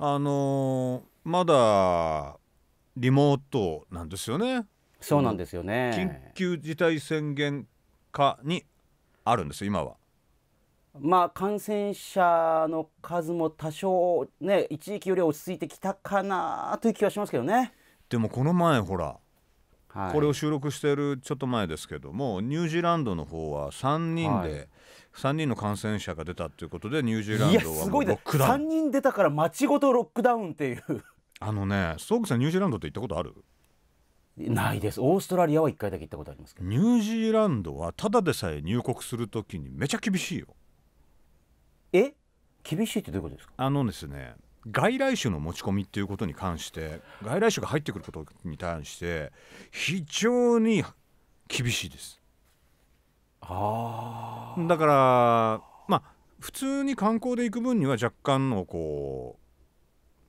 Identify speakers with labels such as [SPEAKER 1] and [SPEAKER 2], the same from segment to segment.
[SPEAKER 1] あのー、まだリモートなんですよね。そうなんですよね。緊急事態宣言下にあるんです今は。
[SPEAKER 2] まあ、感染者の数も多少、ね、一時期より落ち着いてきたかなという気はしますけどね。
[SPEAKER 1] でもこの前ほらはい、これを収録しているちょっと前ですけどもニュージーランドの方は3人で、はい、3人の感染者が出たということでニュージーランドはロックダウン3人出たから街ごとロックダウンっていうあのねストークさんニュージーランドって行ったことあるないですオーストラリアは1回だけ行ったことありますけどニュージーランドはただでさえ入国するときにめちゃ厳しいよえ厳しいってどういうことですかあのですね外来種の持ち込みっていうことに関して外来種が入ってくることに対して非常に厳しいです。あだからまあ普通に観光で行く分には若干のこ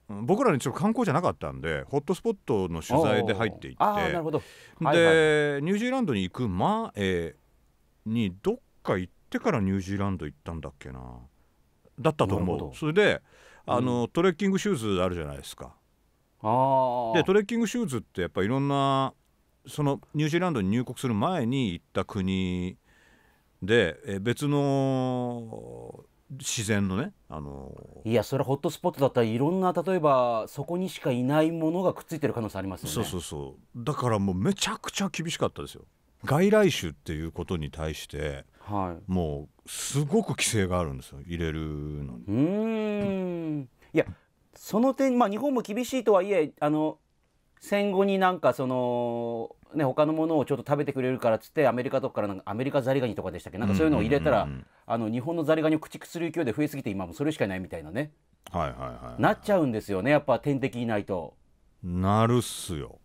[SPEAKER 1] う僕らにちょっと観光じゃなかったんでホットスポットの取材で入っていってで、ニュージーランドに行く前にどっか行ってからニュージーランド行ったんだっけなだったと思う。それであの、うん、トレッキングシューズあるじゃないですか。あでトレッキングシューズってやっぱいろんなそのニュージーランドに入国する前に行った国でえ別の自然のね、あのー、いやそれホットスポットだったらい
[SPEAKER 2] ろんな例えばそこにしかいないものがくっついてる可能性ありますよねそうそう
[SPEAKER 1] そうだからもうめちゃくちゃ厳しかったですよ外来種っていうことに対して、はい、もすごく規制があるんですよ入れるのに。うん、いや
[SPEAKER 2] その点、まあ、日本も厳しいとはいえあの戦後になんかそのね他のものをちょっと食べてくれるからっつってアメリカとかからなんかアメリカザリガニとかでしたっけなんかそういうのを入れたら、あの日本のザリガニを駆逐する勢いで増えすぎて今もそれしかないみたいなね、はいはいはい、はい、なっちゃうんですよねやっぱ天敵いないと。
[SPEAKER 1] なるっすよ。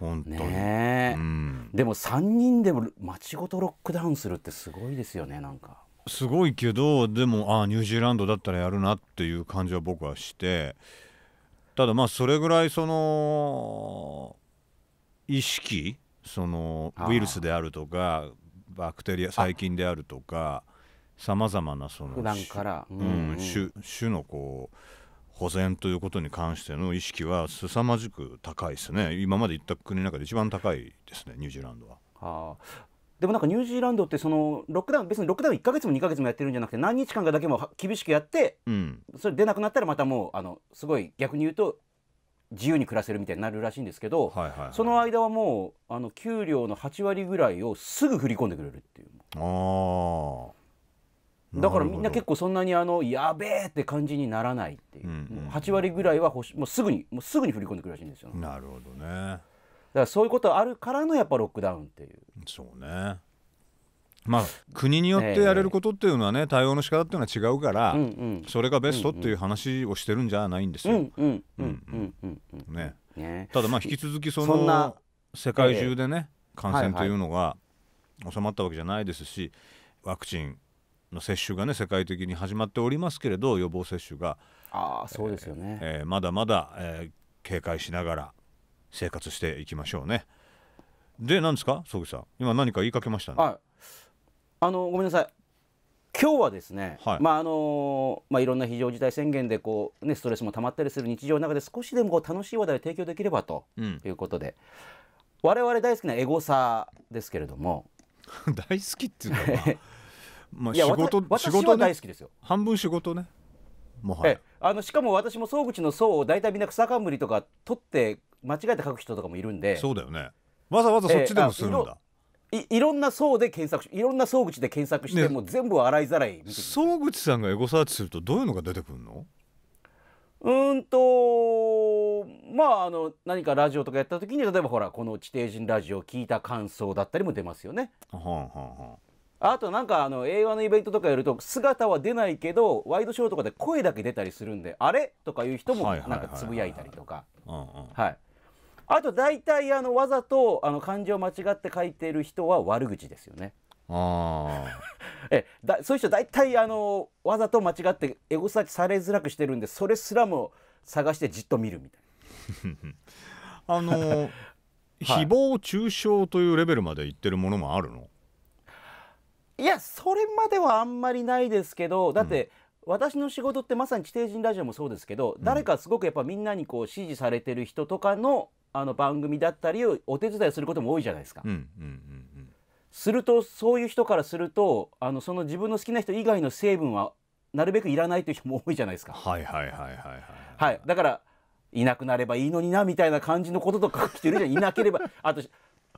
[SPEAKER 1] 本当に、
[SPEAKER 2] ねうん、でも3人でも街ごとロックダウンするってすごいですよねなんか
[SPEAKER 1] すごいけどでもああニュージーランドだったらやるなっていう感じは僕はしてただまあそれぐらいその意識そのウイルスであるとかバクテリア細菌であるとかさまざまなその普段から、うん、うん、種のこう保全ということに関しての意識は凄まじく高いですね今まで行った国の中で一番高いですねニュージーランドは。はあ
[SPEAKER 2] でもなんかニュージーランドってそのロックダウン別にロックダウン1か月も2か月もやってるんじゃなくて何日間かだけも厳しくやって、うん、それ出なくなったらまたもうあのすごい逆に言うと自由に暮らせるみたいになるらしいんですけど、はいはいはい、その間はもうあの給料の8割ぐらいをすぐ振り込んでくれるっていう。
[SPEAKER 1] あ
[SPEAKER 2] だからみんな結構そんなにあのやべえって感じにならないっていう,、う8割ぐらいはもうすぐにもうすぐに振り込んでくるらしいんですよ、なるほどねだからそういうことあ
[SPEAKER 1] るからのやっぱロックダウンっていうそうねまあ、国によってやれることっていうのはね、対応の仕方っていうのは違うから、それがベストっていう話をしてるんじゃないんですよ。ただまあ引き続きその世界中でね感染というのが収まったわけじゃないですしワクチンの接種がね世界的に始まっておりますけれど予防接種があそうですよね、えーえー、まだまだ、えー、警戒しながら生活していきましょうね。で何ですか曽木さん今何か言いかけましたね。はい、
[SPEAKER 2] あのごめんなさい今日はですね、はい、まああのまあ、いろんな非常事態宣言でこう、ね、ストレスも溜まったりする日常の中で少しでもこう楽しい話題を提供できればということで、うん、我々大好きなエゴサですけれども 大好きっていうのは、まあ、仕事私は大好きですよ、ね、
[SPEAKER 1] 半分仕事ね
[SPEAKER 2] もはやあのしかも私も総口の層を大体みんな草冠とか取って間違えて書く人とかもいるんでそうだよねわざわざそっちでもするんだ、いいろんな層で検索しいろんな総口で検索して、も全部洗いざらい
[SPEAKER 1] 総口さんがエゴサーチするとどういうのが出てくるの
[SPEAKER 2] うんとまああの何かラジオとかやった時に例えばほらこの地底人ラジオ聞いた感想だったりも出ますよね。はんはんはんあとなんかあの映画のイベントとかやると姿は出ないけどワイドショーとかで声だけ出たりするんであれとかいう人もなんかつぶやいたりとか
[SPEAKER 1] は
[SPEAKER 2] いあと大体あのわざとあの漢字を間違って書いてる人は悪口ですよね
[SPEAKER 1] あ
[SPEAKER 2] えだそういう人大体あのわざと間違ってエゴサーチされづらくしてるんでそれすらも探してじっと見るみた
[SPEAKER 1] い
[SPEAKER 2] な あの
[SPEAKER 1] はい、誹謗中傷というレベルまでいってるものもあるの
[SPEAKER 2] いやそれまではあんまりないですけどだって、うん、私の仕事ってまさに地底人ラジオもそうですけど、誰かすごくやっぱみんなにこう支持されてる人とかのあの番組だったりをお手伝いすることも多いじゃないですか。
[SPEAKER 1] うんうんうんうん、
[SPEAKER 2] するとそういう人からするとあのその自分の好きな人以外の成分はなるべくいらないという人も多いじゃないですか。はいはいはいはいはい、はい、はい、だからいなくなればいいのになみたいな感じのこととか来てるじゃんいなければあと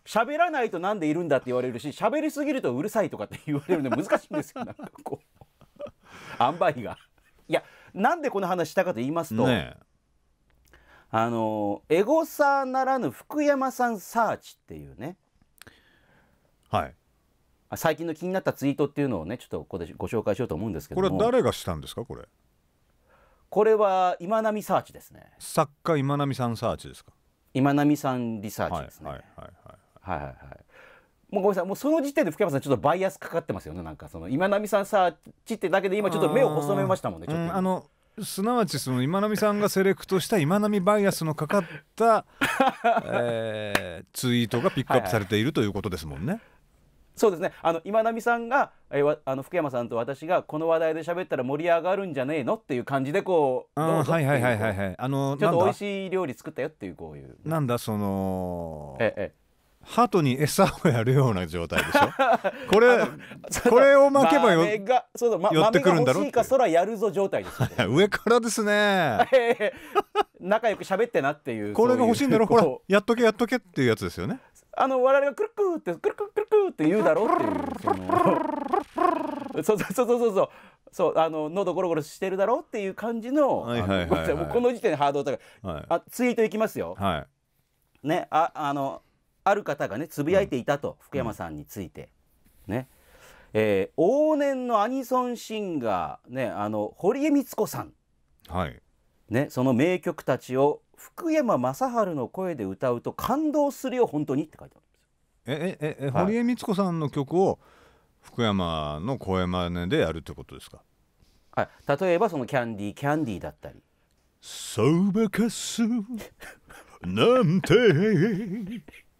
[SPEAKER 2] 喋らないとなんでいるんだって言われるし喋りすぎるとうるさいとかって言われるの難しいんですよ なんかこう塩梅がいやなんでこの話したかと言いますと、ね、あのエゴサならぬ福山さんサーチっていうねはい最近の気になったツイートっていうのをねちょっとここでご紹介しようと思うんですけどこれは誰
[SPEAKER 1] がしたんですかこれ
[SPEAKER 2] これは今波サーチですね作家今波さんサーチですか今波さんリサーチですね、はいはいはいはいはいはいもうごめんなさいもうその時点で福山さんちょっとバイアスかかってますよねなんかその今波さんさちってだけで今ちょっと目を細めましたもんねちょっと、
[SPEAKER 1] うん、あのすなわちその今波さんがセレクトした今波バイアスのかかった、えツイートがピックアップされているということですもんね。はいはい、
[SPEAKER 2] そうですねあの今波さんが、えー、あの福山さんと私がこの話題で喋ったら盛り上がるんじゃねえのっていう感じでこ
[SPEAKER 1] ううぞはいはいはいはいはいあのちょっと美味
[SPEAKER 2] しい料理作ったよっていうこういう
[SPEAKER 1] なんだそのええ鳩に餌をやるような状態でしょ これこれを巻けばよ
[SPEAKER 2] そうだ、寄ってくるんだろうか空やるぞ状態です
[SPEAKER 1] 上からですね
[SPEAKER 2] 仲良く喋ってなっていうこれが欲しいんだろほら
[SPEAKER 1] やっとけやっとけっていうやつですよね
[SPEAKER 2] あの我々がクルクってクルクルクルクって言うだろうっていうそうそうそうそうそうそうあの喉ゴロゴロしてるだろうっていう感じのこの時点でハードルから。はい、あツイートいきますよ、はい、ねああのある方がねつぶやいていたと、福山さんについて。ねえー、往年のアニソンシンガー、ね、あの堀江光子さん、はいね、その名曲たちを福山雅治の声で歌うと感動するよ本当にって書
[SPEAKER 1] いてあるんですよ。えええ、え、堀江光子さんの曲を福山の声真似でやるってことですか、はい、例えばその「キャンディーキャンディー」だったり「そばかすなんて」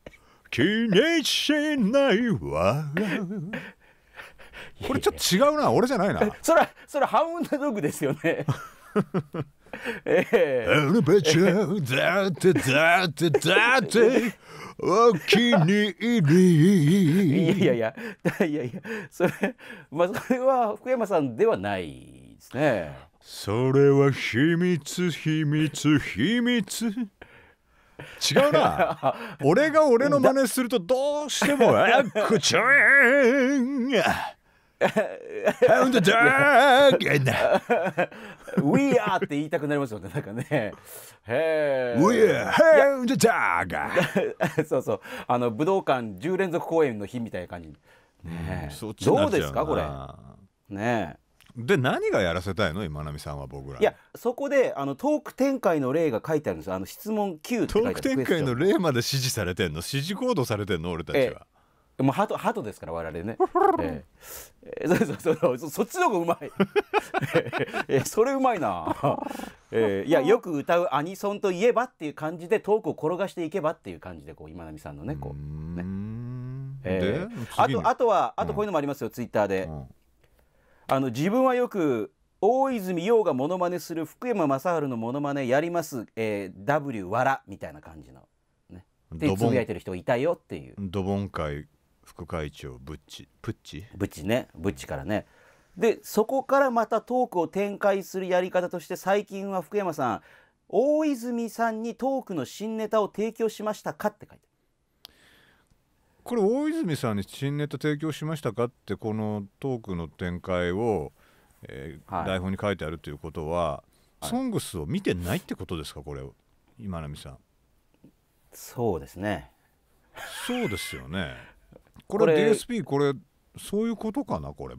[SPEAKER 1] 気にしないわ これちょっと違うな俺じゃないな それはそれハウンドドッグですよね ええー、ルベチャだってだってだってお気
[SPEAKER 2] に入りいやいやいやいやそれまあそれは福山さんではない
[SPEAKER 1] ですねそれは秘密秘密秘密違うな 俺が俺の真似するとどうしても「クチュン!」
[SPEAKER 2] We are! って言いたくなりますよね、なんかね。へ We are! f o ウ n d ー h e d そうそう、あの武道館10連続公演の日みたいな感じ。
[SPEAKER 1] ね、うどうですか、これ。ねで何がやらせたいの今波さんは僕らいやそこであのトーク展開の例が書いてあるんですあの質問 Q って書いてあるトーク展開の例まで指示されてんの指示行
[SPEAKER 2] 動されてんの俺たちは、えもうハトハトですから我々ね、えー、そうそうそうそそっちの方がうまい、えー、それうまいな、えー、いやよく歌うアニソンといえばっていう感じでトークを転がしていけばっていう感じでこう今波さんのねこうねえー、あとあとはあとこういうのもありますよ、うん、ツイッターで。うんあの自分はよく大泉洋がモノマネする福山雅治のモノマネやります、えー、W わらみたいな感じのねでつぶやいてる人いたよっていう
[SPEAKER 1] ドボン会副会長ブッチプッチブッチねブッチからね
[SPEAKER 2] でそこからまたトークを展開するやり方として最近は福山さん大泉さんにトークの新ネタを提供しましたかって書いて
[SPEAKER 1] これ大泉さんに新ネタ提供しましたかってこのトークの展開を、えーはい、台本に書いてあるということは「はい、ソングスを見てないってことですかこれ今波さんそうですねそうですよね これこれ DSP これそういうことかなこれ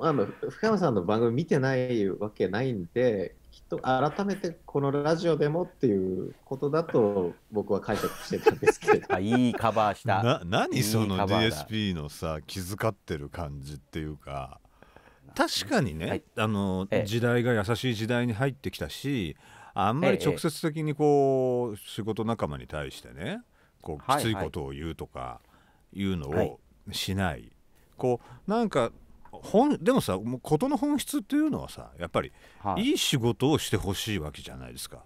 [SPEAKER 1] あの深山さんの番組見てないわけないんできっと改めてこのラジオでもっていうことだと僕は解釈してたんですけど あいいカバーしたな何その DSP のさ気遣ってる感じっていうか確かにね、はい、あの、ええ、時代が優しい時代に入ってきたしあんまり直接的にこう、え、仕事仲間に対してねこうきついことを言うとかいうのをしない、はいはい、こうなんか本でもさもう事の本質っていうのはさやっぱり、はい、いい仕事をしてほしいわけじゃないですか。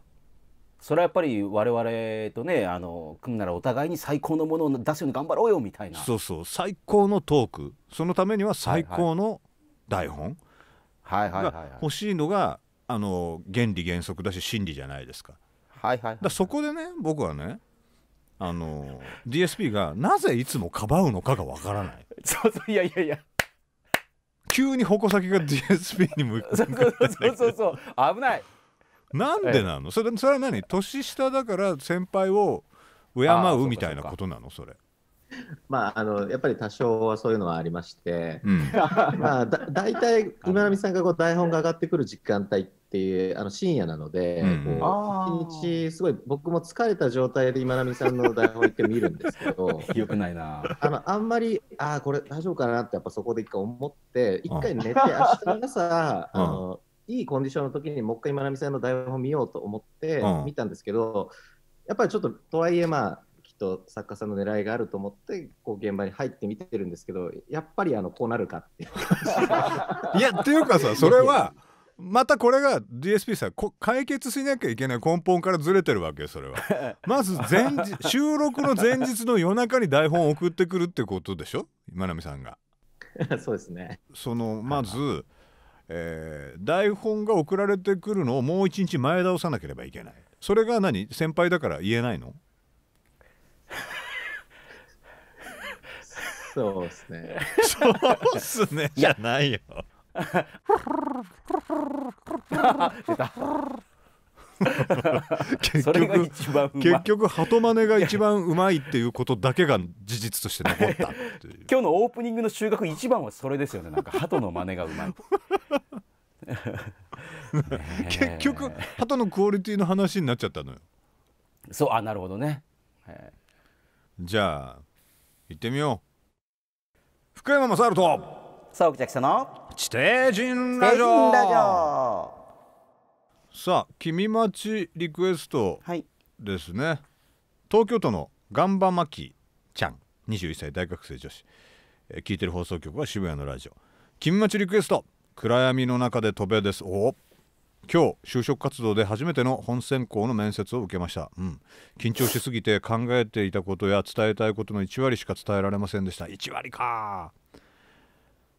[SPEAKER 2] それはやっぱり我々とねあの組むならお互いに
[SPEAKER 1] 最高のものを出すように頑張ろうよみたいなそうそう最高のトークそのためには最高の台本が欲しいのがあの原理原則だし真理じゃないですか。はいはい、はい、だそこでね僕はねあの DSP がなぜいつもかばうのかがわからない。そうそういやいやいや急に矛先が DSP に向いてそうそうそう
[SPEAKER 2] そう危ない
[SPEAKER 1] なんでなのそれそれは何年下だから先輩を敬うみたいなことなのそれ まあ、あのやっぱり多少はそういうのはありまして、うん、
[SPEAKER 2] まあ、だ大体今波さんがこう台本が上がってくる時間帯っていうあの深夜なので、うん、
[SPEAKER 1] 一日すごい僕も疲れた状態で今波さんの台本行って見るんですけど よく
[SPEAKER 2] ないなあのあんまりああこれ大丈夫かなってやっぱそこで一回思って一回寝て明日の朝あのいいコンディションの時にもう一回今波さんの台本見ようと思って見たんですけど、やっぱりちょっととはいえまあと
[SPEAKER 1] 作家さんの狙いがあると思ってこう現場に入って見てるんですけどやっぱりあのこうなるかっていう感じ いやっていうかさそれはまたこれが DSP さん解決しなきゃいけない根本からずれてるわけそれはまず前日 収録の前日の夜中に台本を送ってくるってことでしょ今波さんが そうですねそのまず、えー、台本が送られてくるのをもう一日前倒さなければいけないそれが何先輩だから言えないのそうですね。そうっすね。じゃないよ。結局結局ハトマネが一番うまいっていうことだけが事実として残ったっ
[SPEAKER 2] 今日のオープニングの収穫一番はそれですよねな
[SPEAKER 1] んかハトの真似がうまい 結局ハトのクオリティの話になっちゃったのよそうあなるほどねじゃあ行ってみよう福山雅治と佐伯久の地底人ラジオさあ君町リクエストですね、はい、東京都のガンバマキちゃん21歳大学生女子、え聞いてる放送局は渋谷のラジオ君町リクエスト暗闇の中で飛べですお今日就職活動で初めての本選考の面接を受けました、うん、緊張しすぎて考えていたことや伝えたいことの1割しか伝えられませんでした1割か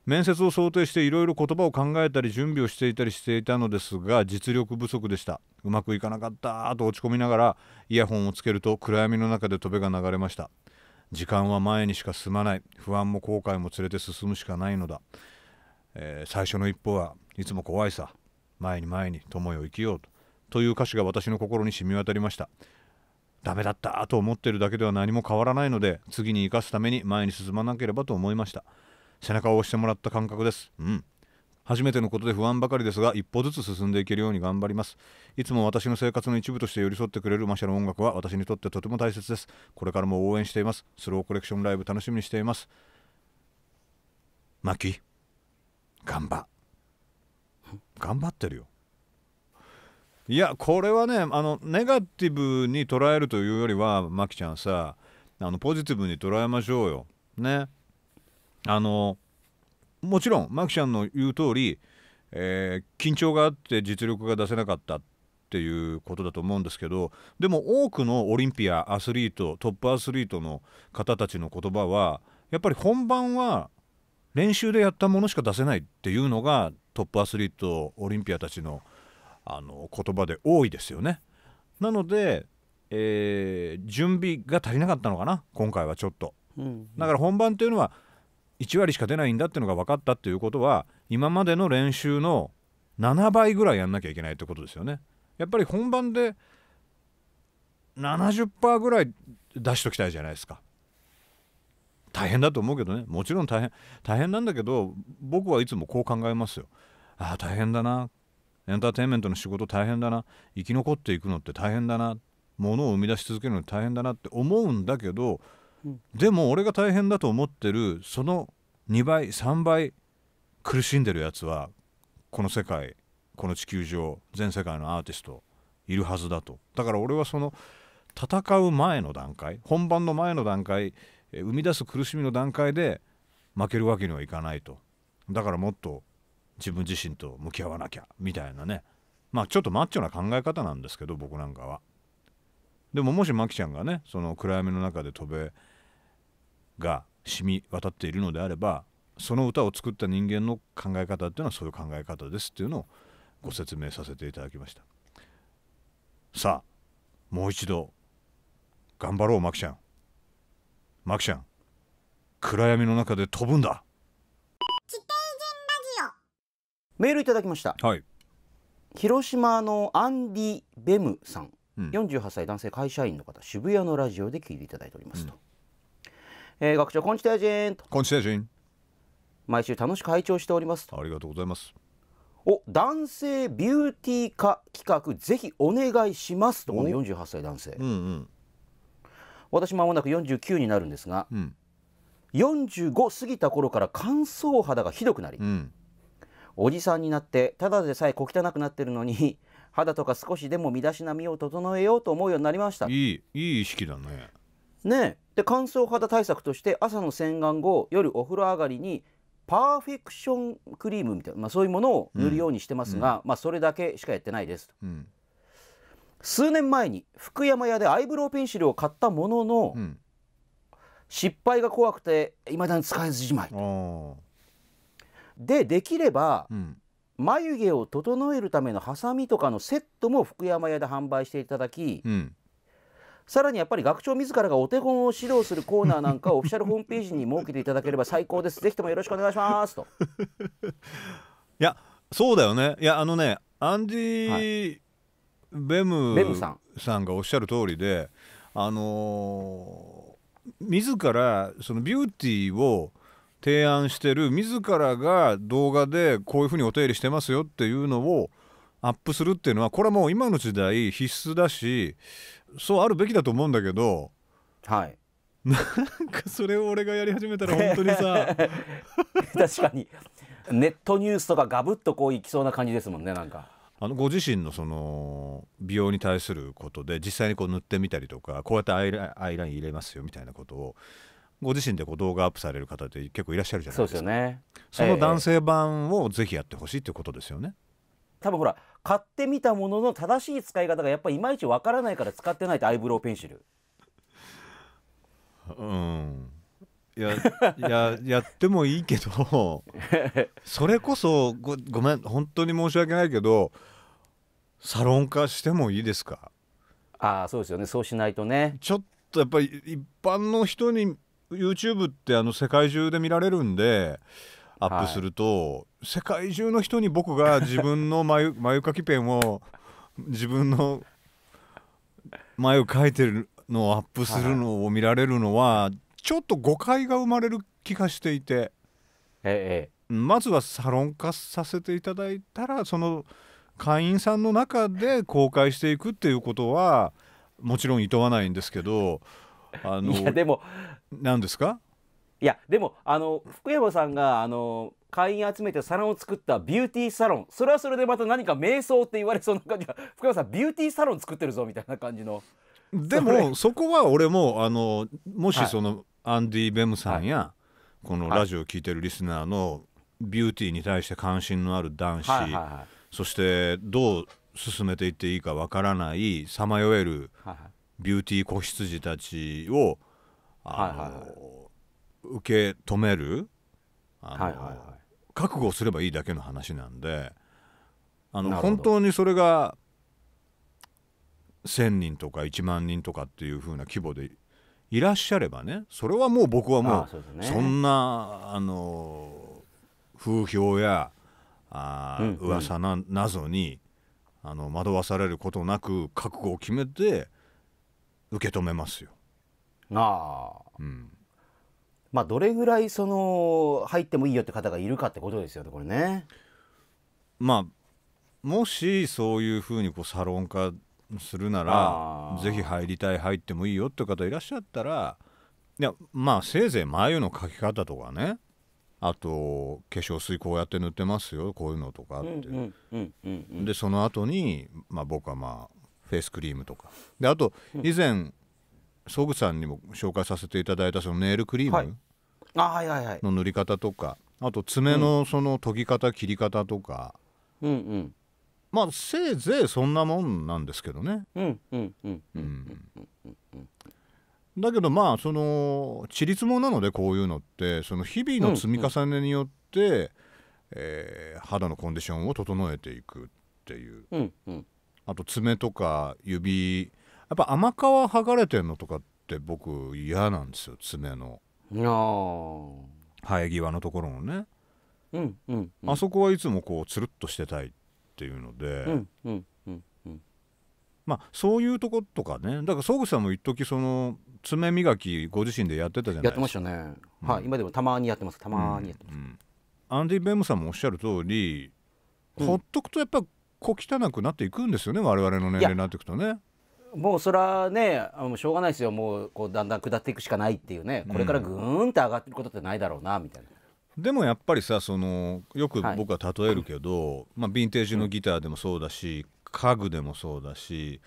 [SPEAKER 1] 面接を想定していろいろ言葉を考えたり準備をしていたりしていたのですが実力不足でしたうまくいかなかったと落ち込みながらイヤホンをつけると暗闇の中でトべが流れました時間は前にしか進まない不安も後悔も連れて進むしかないのだ、えー、最初の一歩はいつも怖いさ前に前に友よ生きようとという歌詞が私の心に染み渡りましたダメだったと思ってるだけでは何も変わらないので次に生かすために前に進まなければと思いました背中を押してもらった感覚ですうん初めてのことで不安ばかりですが一歩ずつ進んでいけるように頑張りますいつも私の生活の一部として寄り添ってくれるマシャの音楽は私にとってとても大切ですこれからも応援していますスローコレクションライブ楽しみにしていますマキガンバ頑張ってるよいやこれはねあのネガティブに捉えるというよりはまきちゃんさあのポジティブに捉えましょうよねあのもちろんまきちゃんの言う通り、えー、緊張があって実力が出せなかったっていうことだと思うんですけどでも多くのオリンピアアスリートトップアスリートの方たちの言葉はやっぱり本番は練習でやったものしか出せないっていうのがトップアスリートオリンピアたちのあの言葉で多いですよね。なので、えー、準備が足りなかったのかな今回はちょっと。だから本番というのは1割しか出ないんだっていうのが分かったっていうことは今までの練習の7倍ぐらいやんなきゃいけないってことですよね。やっぱり本番で70%ぐらい出しときたいじゃないですか。大変だと思うけどねもちろん大変大変なんだけど僕はいつもこう考えますよ。ああ大変だなエンターテインメントの仕事大変だな生き残っていくのって大変だなものを生み出し続けるの大変だなって思うんだけど、うん、でも俺が大変だと思ってるその2倍3倍苦しんでるやつはこの世界この地球上全世界のアーティストいるはずだとだから俺はその戦う前の段階本番の前の段階生み出す苦しみの段階で負けるわけにはいかないとだからもっと自分自身と向き合わなきゃみたいなねまあちょっとマッチョな考え方なんですけど僕なんかは。でももしマキちゃんがねその暗闇の中で飛べが染み渡っているのであればその歌を作った人間の考え方っていうのはそういう考え方ですっていうのをご説明させていただきましたさあもう一度頑張ろうマキちゃんマキちゃん暗闇の中で飛ぶんだメールいただきました、はい、広島のアン
[SPEAKER 2] ディ・ベムさん、うん、48歳男性会社員の方渋谷のラジオで聞いていただいておりますと、うん、えー、学長こんにちはジェーンとこんにちはジェーン毎週楽しく拝聴しておりますありがとうございますお男性ビューティー化企画ぜひお願いしますとこの48歳男性、うんうん、私まもなく49になるんですが、うん、45過ぎた頃から乾燥肌がひどくなり、うんおじさんになってただでさえ小汚くなってるのに 肌とか少しでも身だしなみを整えようと思うようになりましたい
[SPEAKER 1] いいい意識だね
[SPEAKER 2] ねで乾燥肌対策として朝の洗顔後夜お風呂上がりにパーフェクションクリームみたいな、まあ、そういうものを塗るようにしてますが、うん、まあ、それだけしかやってないですと、うん、数年前に福山屋でアイブロウペンシルを買ったものの、うん、失敗が怖くていまだに使えずじまいでできれば、うん眉毛を整えるためのハサミとかのセットも福山屋で販売していただき、うん、さらにやっぱり学長自らがお手本を指導するコーナーなんかを オフィシャルホームページに設けていただければ最高ですぜひともよろしくお願いしますと い
[SPEAKER 1] やそうだよねいやあのねアンディ、はい、ベムさんがおっしゃる通りであのー、自らそのビューティーを提案してる自らが動画でこういうふうにお手入れしてますよっていうのをアップするっていうのはこれはもう今の時代必須だしそうあるべきだと思うんだけど、はい、なんかそれを俺がやり始めたら本当にさ 確かに
[SPEAKER 2] ネットニュースとかガブっとこういきそうな感じですもんねなんか。
[SPEAKER 1] あのご自身のその美容に対することで実際にこう塗ってみたりとかこうやってアイライン入れますよみたいなことをご自身でこう動画アップされる方って結構いらっしゃるじゃないですかそ、ね、その男性版をぜひやってほしいってことですよね、
[SPEAKER 2] えー、多分ほら買ってみたものの正しい使い方がやっぱりいまいちわからないから使ってないとアイブロウペンシル
[SPEAKER 1] うんいやややってもいいけど それこそごごめん本当に申し訳ないけどサロン化してもいいですかああそうですよねそうしないとねちょっとやっぱり一般の人に YouTube ってあの世界中で見られるんでアップすると、はい、世界中の人に僕が自分の 眉眉かきペンを自分の 眉を描いてるのをアップするのを見られるのは、ちょっと誤解が生まれる気がしていて、ええ、まずはサロン化させていただいたらその会員さんの中で公開していくっていうことはもちろんいとわないんですけど。あのでもんですか
[SPEAKER 2] いやでもあの福山さんがあの会員集めてサロンを作ったビューティーサロンそれはそれでまた何か瞑想って言われそうな感じが福山さんビューティーサロン作ってるぞみたいな感じの
[SPEAKER 1] でもそこは俺もあのもしその、はい、アンディ・ベムさんや、はい、このラジオを聴いてるリスナーのビューティーに対して関心のある男子、はいはい、そしてどう進めていっていいかわからないさまよえるビューティー子羊たちをはいはい受け止めるあの、はいはいはい覚悟をすればいいだけの話なんであのな本当にそれが1,000人とか1万人とかっていう風な規模でいらっしゃればねそれはもう僕はもうそそんなあの風評やあうんうん噂な謎にあの惑わされることなく覚悟を決めて受け止めますよ。
[SPEAKER 2] ああ、うん、まあどれぐらいその入ってもいいよって方がいるかってことですよ
[SPEAKER 1] ねこれねまあもしそういうふうにこうサロン化するならぜひ入りたい入ってもいいよって方いらっしゃったらいやまあせいぜい眉の描き方とかねあと化粧水こうやって塗ってますよこういうのとかって、でその後にまに、あ、僕はまあフェイスクリームとかであと以前ソグさんにも紹介させていただいたそのネイルクリームの塗り方とかあと爪のその研ぎ方切り方とか、うんうん、まあせいぜいそんなもんなんですけどね。だけどまあそのちりつもなのでこういうのってその日々の積み重ねによって、うんうん、えー、肌のコンディションを整えていくっていう、うんうん、あと爪とか指やっぱ甘皮剥がれてんのとかって僕嫌なんですよ爪の生え際のところのね、うんうん、うん、あそこはいつもこうつるっとしてたいっていうので、うんうんうんうん、まあそういうとことかねだから総口さんも一時その爪磨きご自身でやってたじゃないですかやってましたね、うん、はい今でもたまにやってますたまにやってます、うん、アンディ・ベムさんもおっしゃる通り、ほっとくとやっぱ小汚くなっていくんですよね我々の年齢になっていくとね
[SPEAKER 2] もうそれはねもうしょうがないですよもうこうだんだん下っていくしかないっていうねこれからグーンって上がってることってないだろうなみたいな。
[SPEAKER 1] でもやっぱりさそのよく僕は例えるけど、はい、まあ、ヴィンテージのギターでもそうだし、家具でもそうだし、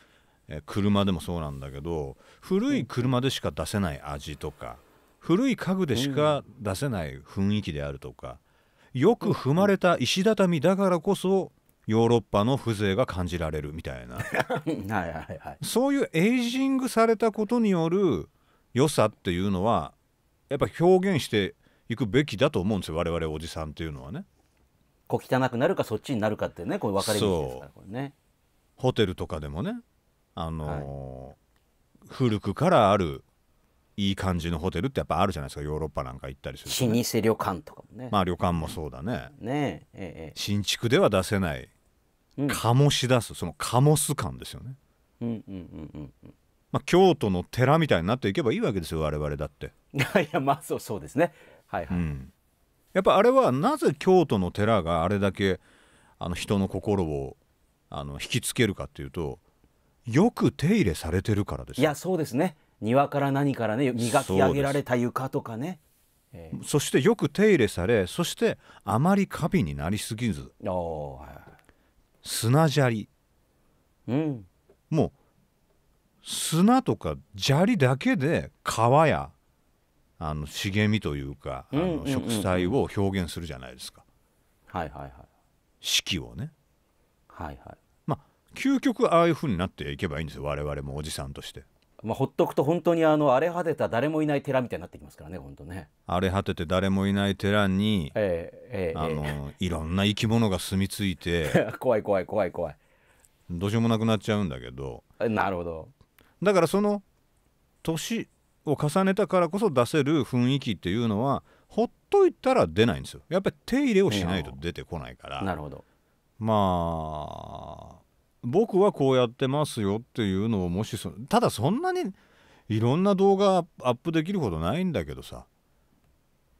[SPEAKER 1] え車でもそうなんだけど古い車でしか出せない味とか古い家具でしか出せない雰囲気であるとかよく踏まれた石畳だからこそヨーロッパの風情が感じられるみたいな はいはい、はい、そういうエイジングされたことによる良さっていうのはやっぱ表現していくべきだと思うんですよ我々おじさんっていうのはね。こう汚くなるかそっちになるかってねこれ分かり道ですからこれね。ホテルとかでもね、あのーはい、古くからあるいい感じのホテルってやっぱあるじゃないですかヨーロッパなんか行ったりする、ね、老舗旅館とかもねまあ旅館もそうだねね、ええ、新築では出せない醸し出すその醸す感ですよね。うんうんうんうんまあ、京都の寺みたいになっていけばいいわけですよ我々だって。いやまあそうそうですね。はいはい、うん、やっぱあれはなぜ京都の寺があれだけあの人の心をあの引きつけるかっていうとよく手入れされてるからですいやそうですね庭から何からね磨き上げられた床とかねそしてよく手入れされそしてあまりカビになりすぎず、お、はい、砂砂利、うん、もう砂とか砂利だけで川やあの茂みというか、あの植栽を表現するじゃないですか。はいはいはい。四季をね。はいはい。まあ究極ああいうふうになっていけばいいんですよ我々もおじさんとして。
[SPEAKER 2] まあ、ほっとくと本当にあの荒れ果てた誰もいない寺みたいになってきますからね本当ね
[SPEAKER 1] 荒れ果てて誰もいない寺に、えーえー、あのいろんな生き物が住み着いて 怖い怖い怖い怖いどうしようもなくなっちゃうんだけどなるほどだからその年を重ねたからこそ出せる雰囲気っていうのはほっといたら出ないんですよやっぱり手入れをしないと出てこないから、なるほどまあ僕はこうやってますよっていうのをもしそただそんなにいろんな動画アップできるほどないんだけどさ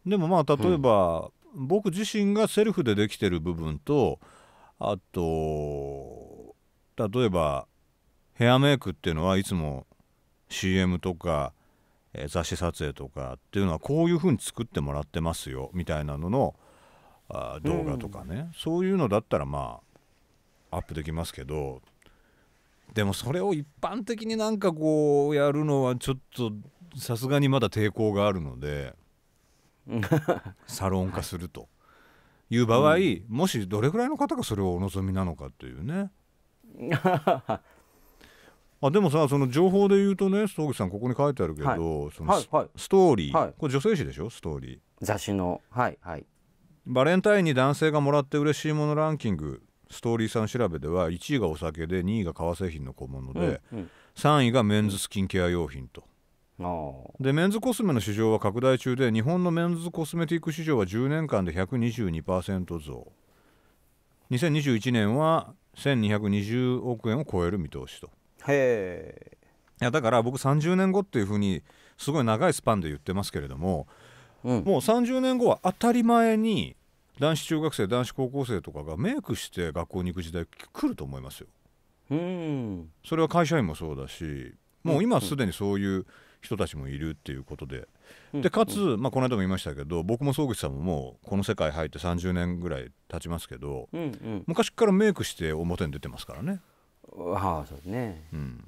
[SPEAKER 1] でもまあ例えば、うん、僕自身がセルフでできてる部分とあと例えばヘアメイクっていうのはいつも CM とか、えー、雑誌撮影とかっていうのはこういう風に作ってもらってますよみたいなののあ動画とかね、うん、そういうのだったらまあアップできますけどでもそれを一般的になんかこうやるのはちょっとさすがにまだ抵抗があるのでサロン化するという場合、うん、もしどれぐらいの方がそれをお望みなのかっていうね。あでもさその情報で言うとね曽口さんここに書いてあるけど、はい、その、はいはい、ストーリー、これ女性誌でしょストーリー雑誌のはいはいバレンタインに男性がもらって嬉しいものランキングストーリーさん調べでは1位がお酒で2位が革製品の小物で、うんうん、3位がメンズスキンケア用品と。でメンズコスメの市場は拡大中で日本のメンズコスメティック市場は10年間で122%増2021年は1220億円を超える見通しとへいやだから僕30年後っていうふうにすごい長いスパンで言ってますけれども、うん、もう30年後は当たり前に男子中学生男子高校生とかがメイクして学校に行く時代来ると思いますよ。うんそれは会社員もそうだしもう今すでにそういう人たちもいるっていうことで、うん、でかつ、まあ、この間も言いましたけど僕も総口さんももうこの世界入って30年ぐらい経ちますけど、うんうん、昔からメイクして表に出てますからね。はあそうですね、うん、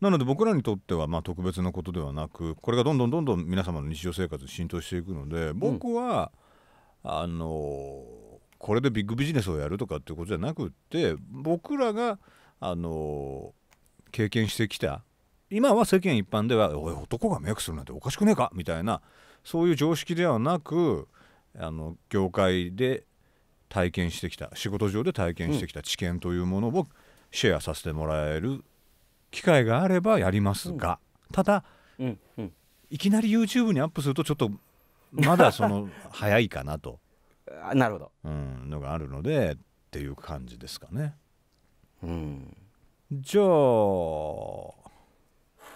[SPEAKER 1] なので僕らにとってはまあ特別なことではなくこれがどんどんどんどん皆様の日常生活に浸透していくので僕は、うんあのこれでビッグビジネスをやるとかっていうことじゃなくって僕らがあの経験してきた今は世間一般では「おい男が迷惑するなんておかしくねえか」みたいなそういう常識ではなくあの業界で体験してきた仕事上で体験してきた知見というものをシェアさせてもらえる機会があればやりますが、ただ、いきなり YouTube にアップするとちょっと まだその早いかなと、なるほど、うん、のがあるのでっていう感じですかね。うん、じゃあ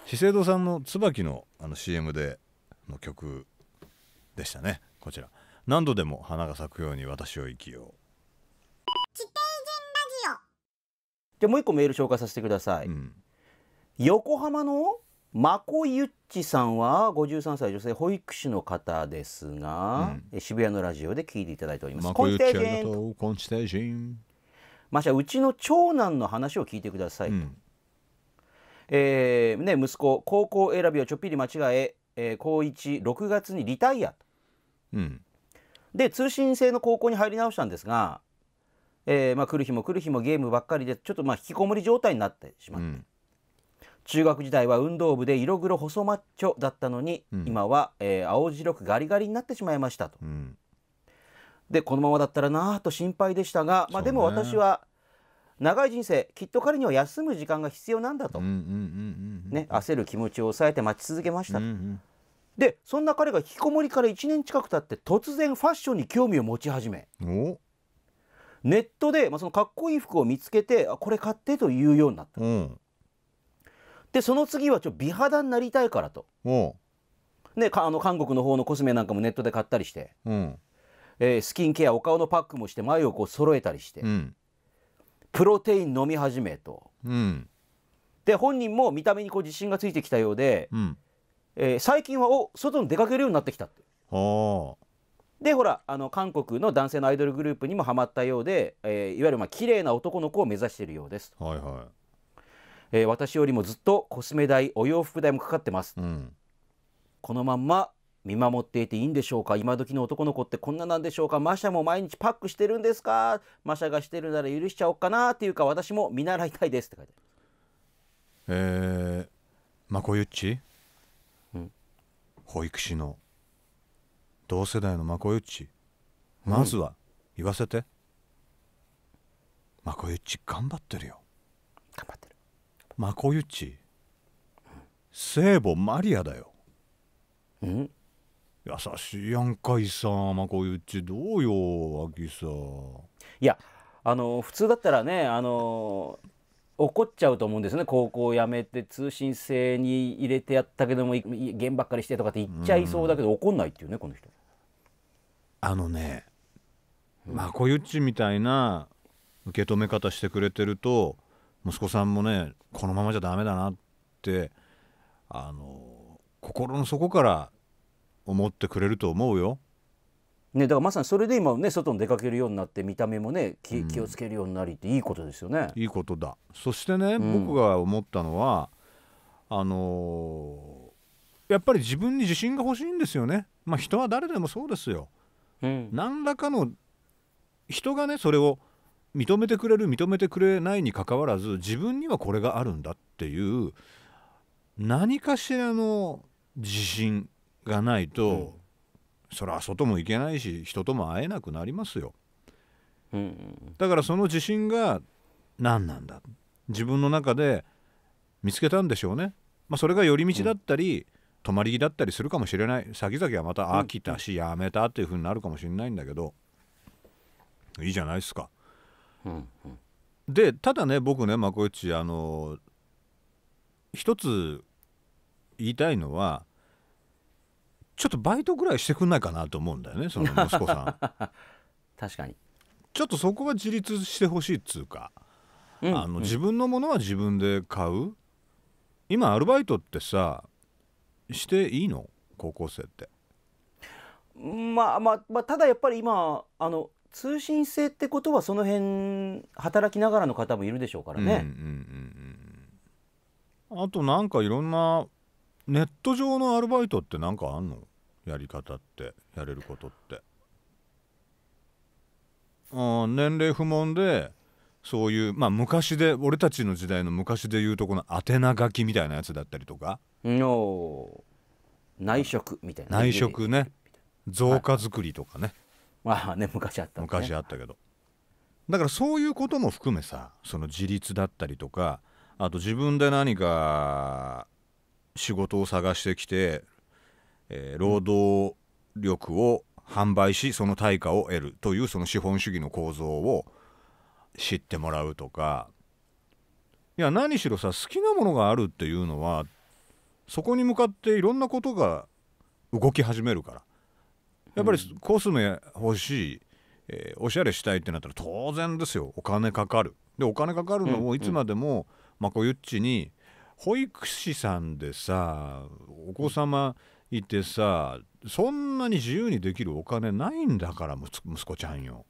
[SPEAKER 1] 資生堂さんの椿のあの CM での曲でしたねこちら何度でも花が咲くように私を生きようじゃあもう一個メール紹介させ
[SPEAKER 2] てください、うん、横浜のまこゆっちさんは53歳女性保育士の方ですが、うん、渋谷のラジオで聞いていただいております。まこゆっちありがとう、コンチテージン。まし、あ、うちの長男の話を聞いてくださいうん、えー、ね、息子、高校選びをちょっぴり間違え、えー、高1、6月にリタイア。うん、で、通信制の高校に入り直したんですが、えーまあ、来る日も来る日もゲームばっかりで、ちょっとまあ引きこもり状態になってしまって。うん中学時代は運動部で色黒細マッチョだったのに、うん、今は、えー、青白くガリガリになってしまいましたと、うん、でこのままだったらなぁと心配でしたが、まあ、でも私は長い人生きっと彼には休む時間が必要なんだと焦る気持ちを抑えて待ち続けました、うんうん、でそんな彼が引きこもりから1年近く経って突然ファッションに興味を持ち始めネットで、まあ、そのかっこいい服を見つけてこれ買ってというようになった。うんでその次はちょ美肌になりたいからと、ね、あの韓国の方のコスメなんかもネットで買ったりして、うん、えー、スキンケアお顔のパックもして眉をこう揃えたりして、うん、プロテイン飲み始めと、うん、で本人も見た目にこう自信がついてきたようで、えー、最近はお外に出かけるようになってきたって。でほらあの韓国の男性のアイドルグループにもハマったようで、えー、いわゆるまあ綺麗な男の子を目指しているようです。はいはいえー、私よりもずっとコスメ代お洋服代もかかってます、うん、このまんま見守っていていいんでしょうか今時の男の子ってこんななんでしょうかマシャも毎日パックしてるんですかマシャがしてるなら許しちゃおっかなっていうか私も見習いたいですって書いてあ
[SPEAKER 1] えー、まこゆっち、うん、保育士の同世代のまこゆっちまずは言わせて、うん、まこゆっち頑張ってるよ頑張ってマコユッチ聖母マリアだよん優しいやんかいさまこゆっちどうよあきさいや
[SPEAKER 2] あの普通だったらねあの怒っちゃうと思うんですね高校を辞めて通信制に入れてやったけども現ばっかりしてとかって言っちゃいそうだけど、うん、怒んないっていうねこの人
[SPEAKER 1] あのねまこゆっちみたいな受け止め方してくれてると息子さんもねこのままじゃダメだなってあの心の底から思ってくれると思うよ。ね、だからまさにそれで今ね外に出かける
[SPEAKER 2] ようになって見た目もね気気をつけるようになりっていいことですよね。
[SPEAKER 1] うん、いいことだそしてね、うん、僕が思ったのはあのー、やっぱり自分に自信が欲しいんですよね。まあ、人は誰でもそうですよ。うん、何らかの人がねそれを認めてくれる認めてくれないにかかわらず自分にはこれがあるんだっていう何かしらの自信がないと、うん、それは外も行けないし人とも会えなくなりますよ。うん、だからその自信が何なんだ自分の中で見つけたんでしょうね。まあ、それが寄り道だったり、うん、泊まり木だったりするかもしれない先々はまた飽きたしやめたっていう風になるかもしれないんだけどいいじゃないですか。でただね僕ね幕内あの一つ言いたいのはちょっとバイトぐらいしてくんないかなと思うんだよねその息子さん 確かにちょっとそこは自立してほしいっつうか、うん、あの、自分のものは自分で買う今アルバイトってさしていいの高校生って
[SPEAKER 2] まあまあ、まあ、ただやっぱり今あの通信制ってことはその辺働きながらの方もいるでしょうからね。
[SPEAKER 1] あとなんかいろんなネット上のアルバイトってなんかあんのやり方ってやれることって。あ年齢不問でそういうまあ昔で俺たちの時代の昔でいうとこの宛名書きみたいなやつだったりとか。内職みたいな、内職ね造花作りとかね、はいあね昔あった、ね、昔あったけどだからそういうことも含めさその自立だったりとかあと自分で何か仕事を探してきて、えー、労働力を販売しその対価を得るというその資本主義の構造を知ってもらうとかいや何しろさ好きなものがあるっていうのはそこに向かっていろんなことが動き始めるからやっぱりコスメ欲しい、えー、おしゃれしたいってなったら当然ですよお金かかるでお金かかるのもいつまでも、まこゆっちに保育士さんでさお子様いてさそんなに自由にできるお金ないんだから息子ちゃんよ。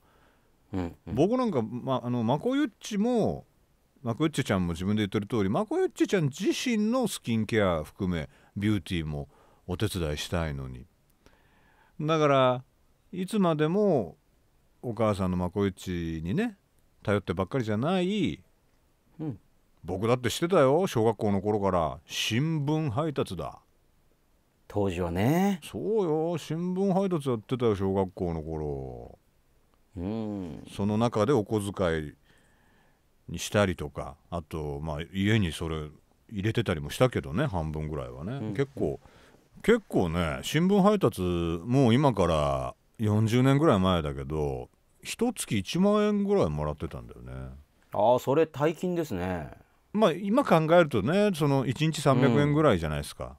[SPEAKER 1] うんうん、僕なんか、ま、あのマコユッチもマコユッチちゃんも自分で言ってる通りマコユッチちゃん自身のスキンケア含めビューティーもお手伝いしたいのにだからいつまでもお母さんのまこいちにね頼ってばっかりじゃない、うん、僕だってしてたよ小学校の頃から新聞配達だ当時はねそうよ新聞配達やってたよ小学校の頃うんその中でお小遣いにしたりとかあとまあ家にそれ入れてたりもしたけどね半分ぐらいはね、うん、結構結構ね新聞配達もう今から40年ぐらい前だけど一月1万円ぐらいもらってたんだよねああそ
[SPEAKER 2] れ大金ですね
[SPEAKER 1] まあ今考えるとねその1日300円ぐらいじゃないですか、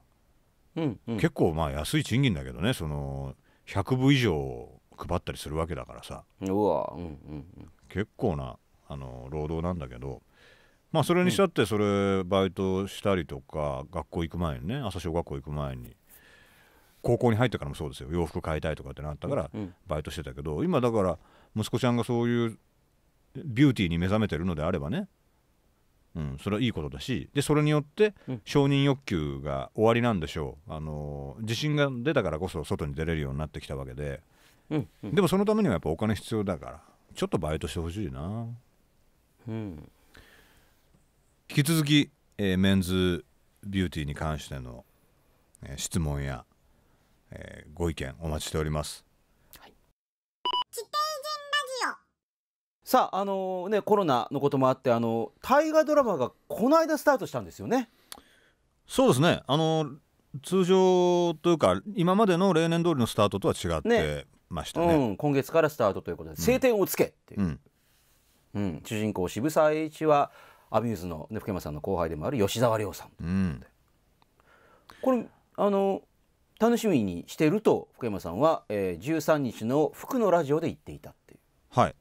[SPEAKER 1] うん、うん、結構まあ安い賃金だけどねその100部以上配ったりするわけだからさうわ、うんうんうん、結構なあの労働なんだけどまあそれにしたってそれバイトしたりとか、学校行く前にね朝小学校行く前に高校に入ってからもそうですよ洋服買いたいとかってなったからバイトしてたけど、今だから息子ちゃんがそういうビューティーに目覚めてるのであればね、うん、それはいいことだしでそれによって承認欲求が終わりなんでしょう、あの自信が出たからこそ外に出れるようになってきたわけで、でもそのためにはやっぱお金必要だからちょっとバイトしてほしいな、うん、引き続き、えー、メンズビューティーに関しての、えー、質問やえー、ご意見お待ちしております。はい、
[SPEAKER 2] さあ、あのー、ね、コロナのこともあって、あの大河ドラマがこの間スタートしたんですよね。
[SPEAKER 1] そうですね、あのー、通常というか、今までの例年通りのスタートとは違って、ましたね、ね、うん、今月からスタートということで、晴天をつけっていう。うん、
[SPEAKER 2] うん、主人公渋沢栄一はアミューズの、ね、福山さんの後輩でもある吉沢亮さん、うん、これあの楽しみにしてると福山さんは、えー、13日の福のラジオで言っていたって
[SPEAKER 1] いうはい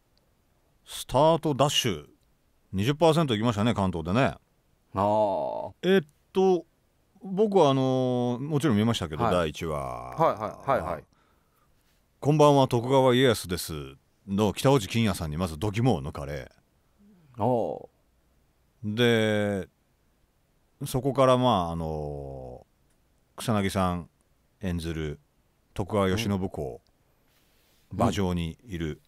[SPEAKER 1] スタートダッシュ20%いきましたね関東でねああえー、っと僕はあのー、もちろん見ましたけど、はい、第1話はいはいはいはいこんばんは徳川家康ですの北大路欣也さんにまず度肝を抜かれおでそこからまああのー、草薙さん演ずる徳川慶喜公、うん、馬上にいる、うん、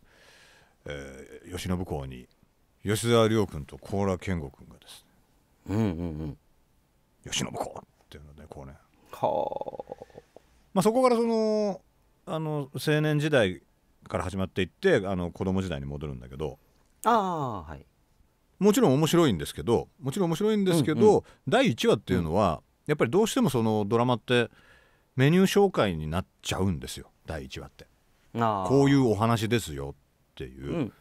[SPEAKER 1] えー、慶喜公に吉沢亮君と高良健吾君がですね「うんうんうん、慶喜公」っていうのでこうねはまあそこからそのあの青年時代から始まっていってあの子供時代に戻るんだけど
[SPEAKER 2] あ、はい、
[SPEAKER 1] もちろん面白いんですけどもちろん面白いんですけど、うんうん、第1話っていうのは、やっぱりどうしてもそのドラマってメニュー紹介になっちゃうんですよ第1話ってこういうお話ですよっていう、うん、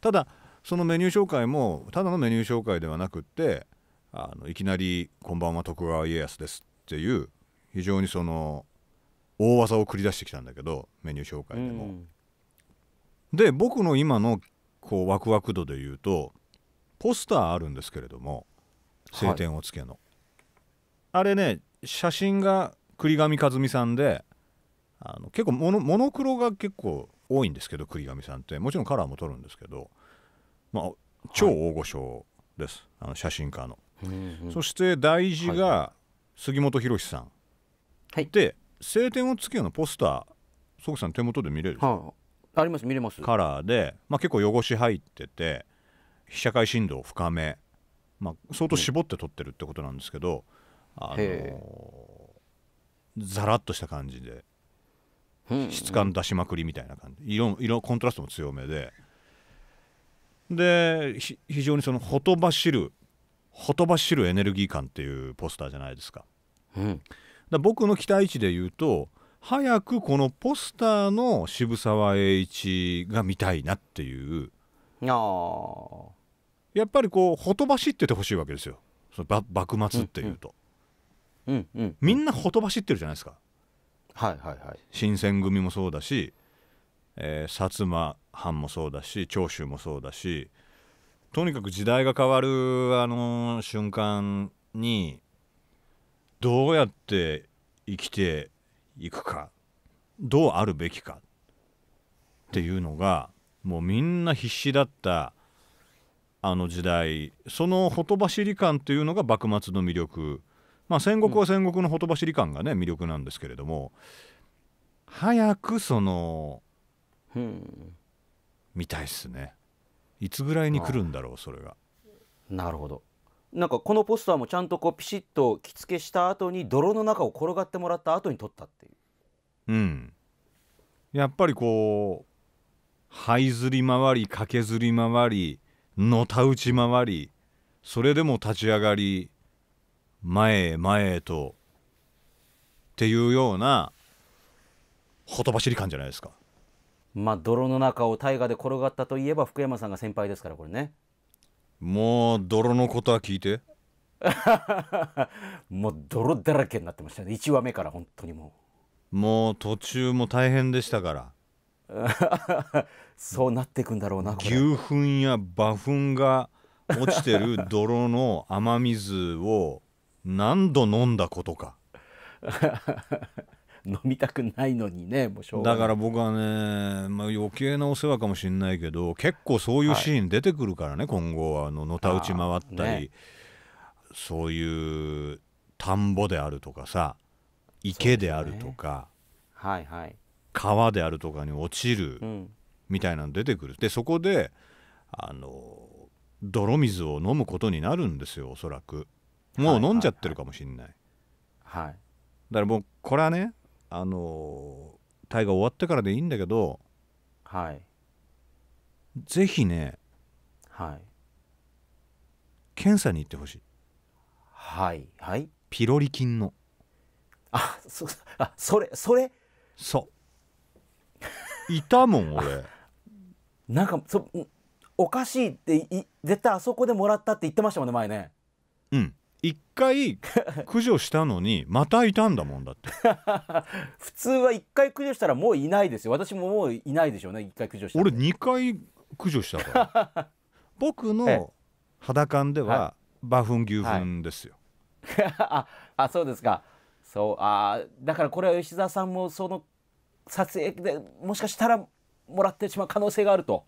[SPEAKER 1] ただそのメニュー紹介もただのメニュー紹介ではなくってあのいきなり「こんばんは徳川家康です」っていう非常にその大技を繰り出してきたんだけどメニュー紹介でも。うん、で僕の今のこうワクワク度で言うとポスターあるんですけれども「晴天を衝けの」の、はい、あれね写真が栗上和美さんであの結構モノモノクロが結構多いんですけど栗上さんってもちろんカラーも撮るんですけど、まあ、超大御所です、はい、あの写真家の、うんうん、そして大事が杉本博さん、はい、で「晴天を突けよ」のポスター即さん手元で見れる、はあ、あります見れますカラーで、まあ、結構汚し入ってて被写界深度を深め、まあ、相当絞って撮ってるってことなんですけど、うん、あのーザラッとした感じで、質感出しまくりみたいな感じ色色コントラストも強めでで非常にそのほとばしるほとばしるエネルギー感っていうポスターじゃないですか。うん、僕の期待値で言うと早くこのポスターの渋沢栄一が見たいなっていうあやっぱりこうほとばしっててほしいわけですよその幕末っていうと、うんうん、みんなほとばしってるじゃないですか、はいはいはい、新選組もそうだし、えー、薩摩藩もそうだし長州もそうだしとにかく時代が変わる、あのー、瞬間にどうやって生きていくかどうあるべきかっていうのがもうみんな必死だったあの時代そのほとばしり感っていうのが幕末の魅力まあ、戦国は戦国のほとばしり感がね魅力なんですけれども、早くその、うん、見たいっすねいつぐらいに来るんだろうそれがなるほど
[SPEAKER 2] なんかこのポスターもちゃんとこうピシッと着付けした後に泥の中を転がってもらった後に撮ったっていう
[SPEAKER 1] うんやっぱりこう這いずり回り駆けずり回りのたうち回りそれでも立ち上がり前へ前へとっていうようなほとばしり感じゃないですか
[SPEAKER 2] まあ泥の中
[SPEAKER 1] を大河で転がった
[SPEAKER 2] といえば福山さんが先輩ですからこれね
[SPEAKER 1] もう泥のことは聞いて
[SPEAKER 2] もう泥だらけになってましたね1話目から本当にも
[SPEAKER 1] うもう途中も大変でしたから そうなっていくんだろうな牛糞や馬糞が落ちてる泥の雨水を何度飲んだことか 飲みたくないのにねもうしょうがだから僕はね、まあ、余計なお世話かもしれないけど結構そういうシーン出てくるからね、はい、今後はあののた打ち回ったり、ね、そういう田んぼであるとかさ池であるとか、ね、はいはい、川であるとかに落ちるみたいなの出てくる、うん、でそこであの泥水を飲むことになるんですよおそらく。もう飲んじゃってるかもしんない、はい、はい、だからもうこれはねあのー、大河終わってからでいいんだけどはいぜひねはい検査に行ってほしいはいはいピロリ菌のあそあそれそれそういたもん俺 なんかそ
[SPEAKER 2] おかしいってい絶対あそこでもらったって言ってましたもんね前ね
[SPEAKER 1] うん一回 駆除したのにまたいたんだもんだって 普通
[SPEAKER 2] は一回駆除したらもういないですよ私ももういないでしょうね一回駆除した
[SPEAKER 1] 俺二回駆除したから
[SPEAKER 2] 僕の
[SPEAKER 1] 肌感では馬糞牛糞ですよ、は
[SPEAKER 2] い、ああそうですかそうあだからこれは吉沢さんもその撮影でもしかしたらもらってしまう可能性があると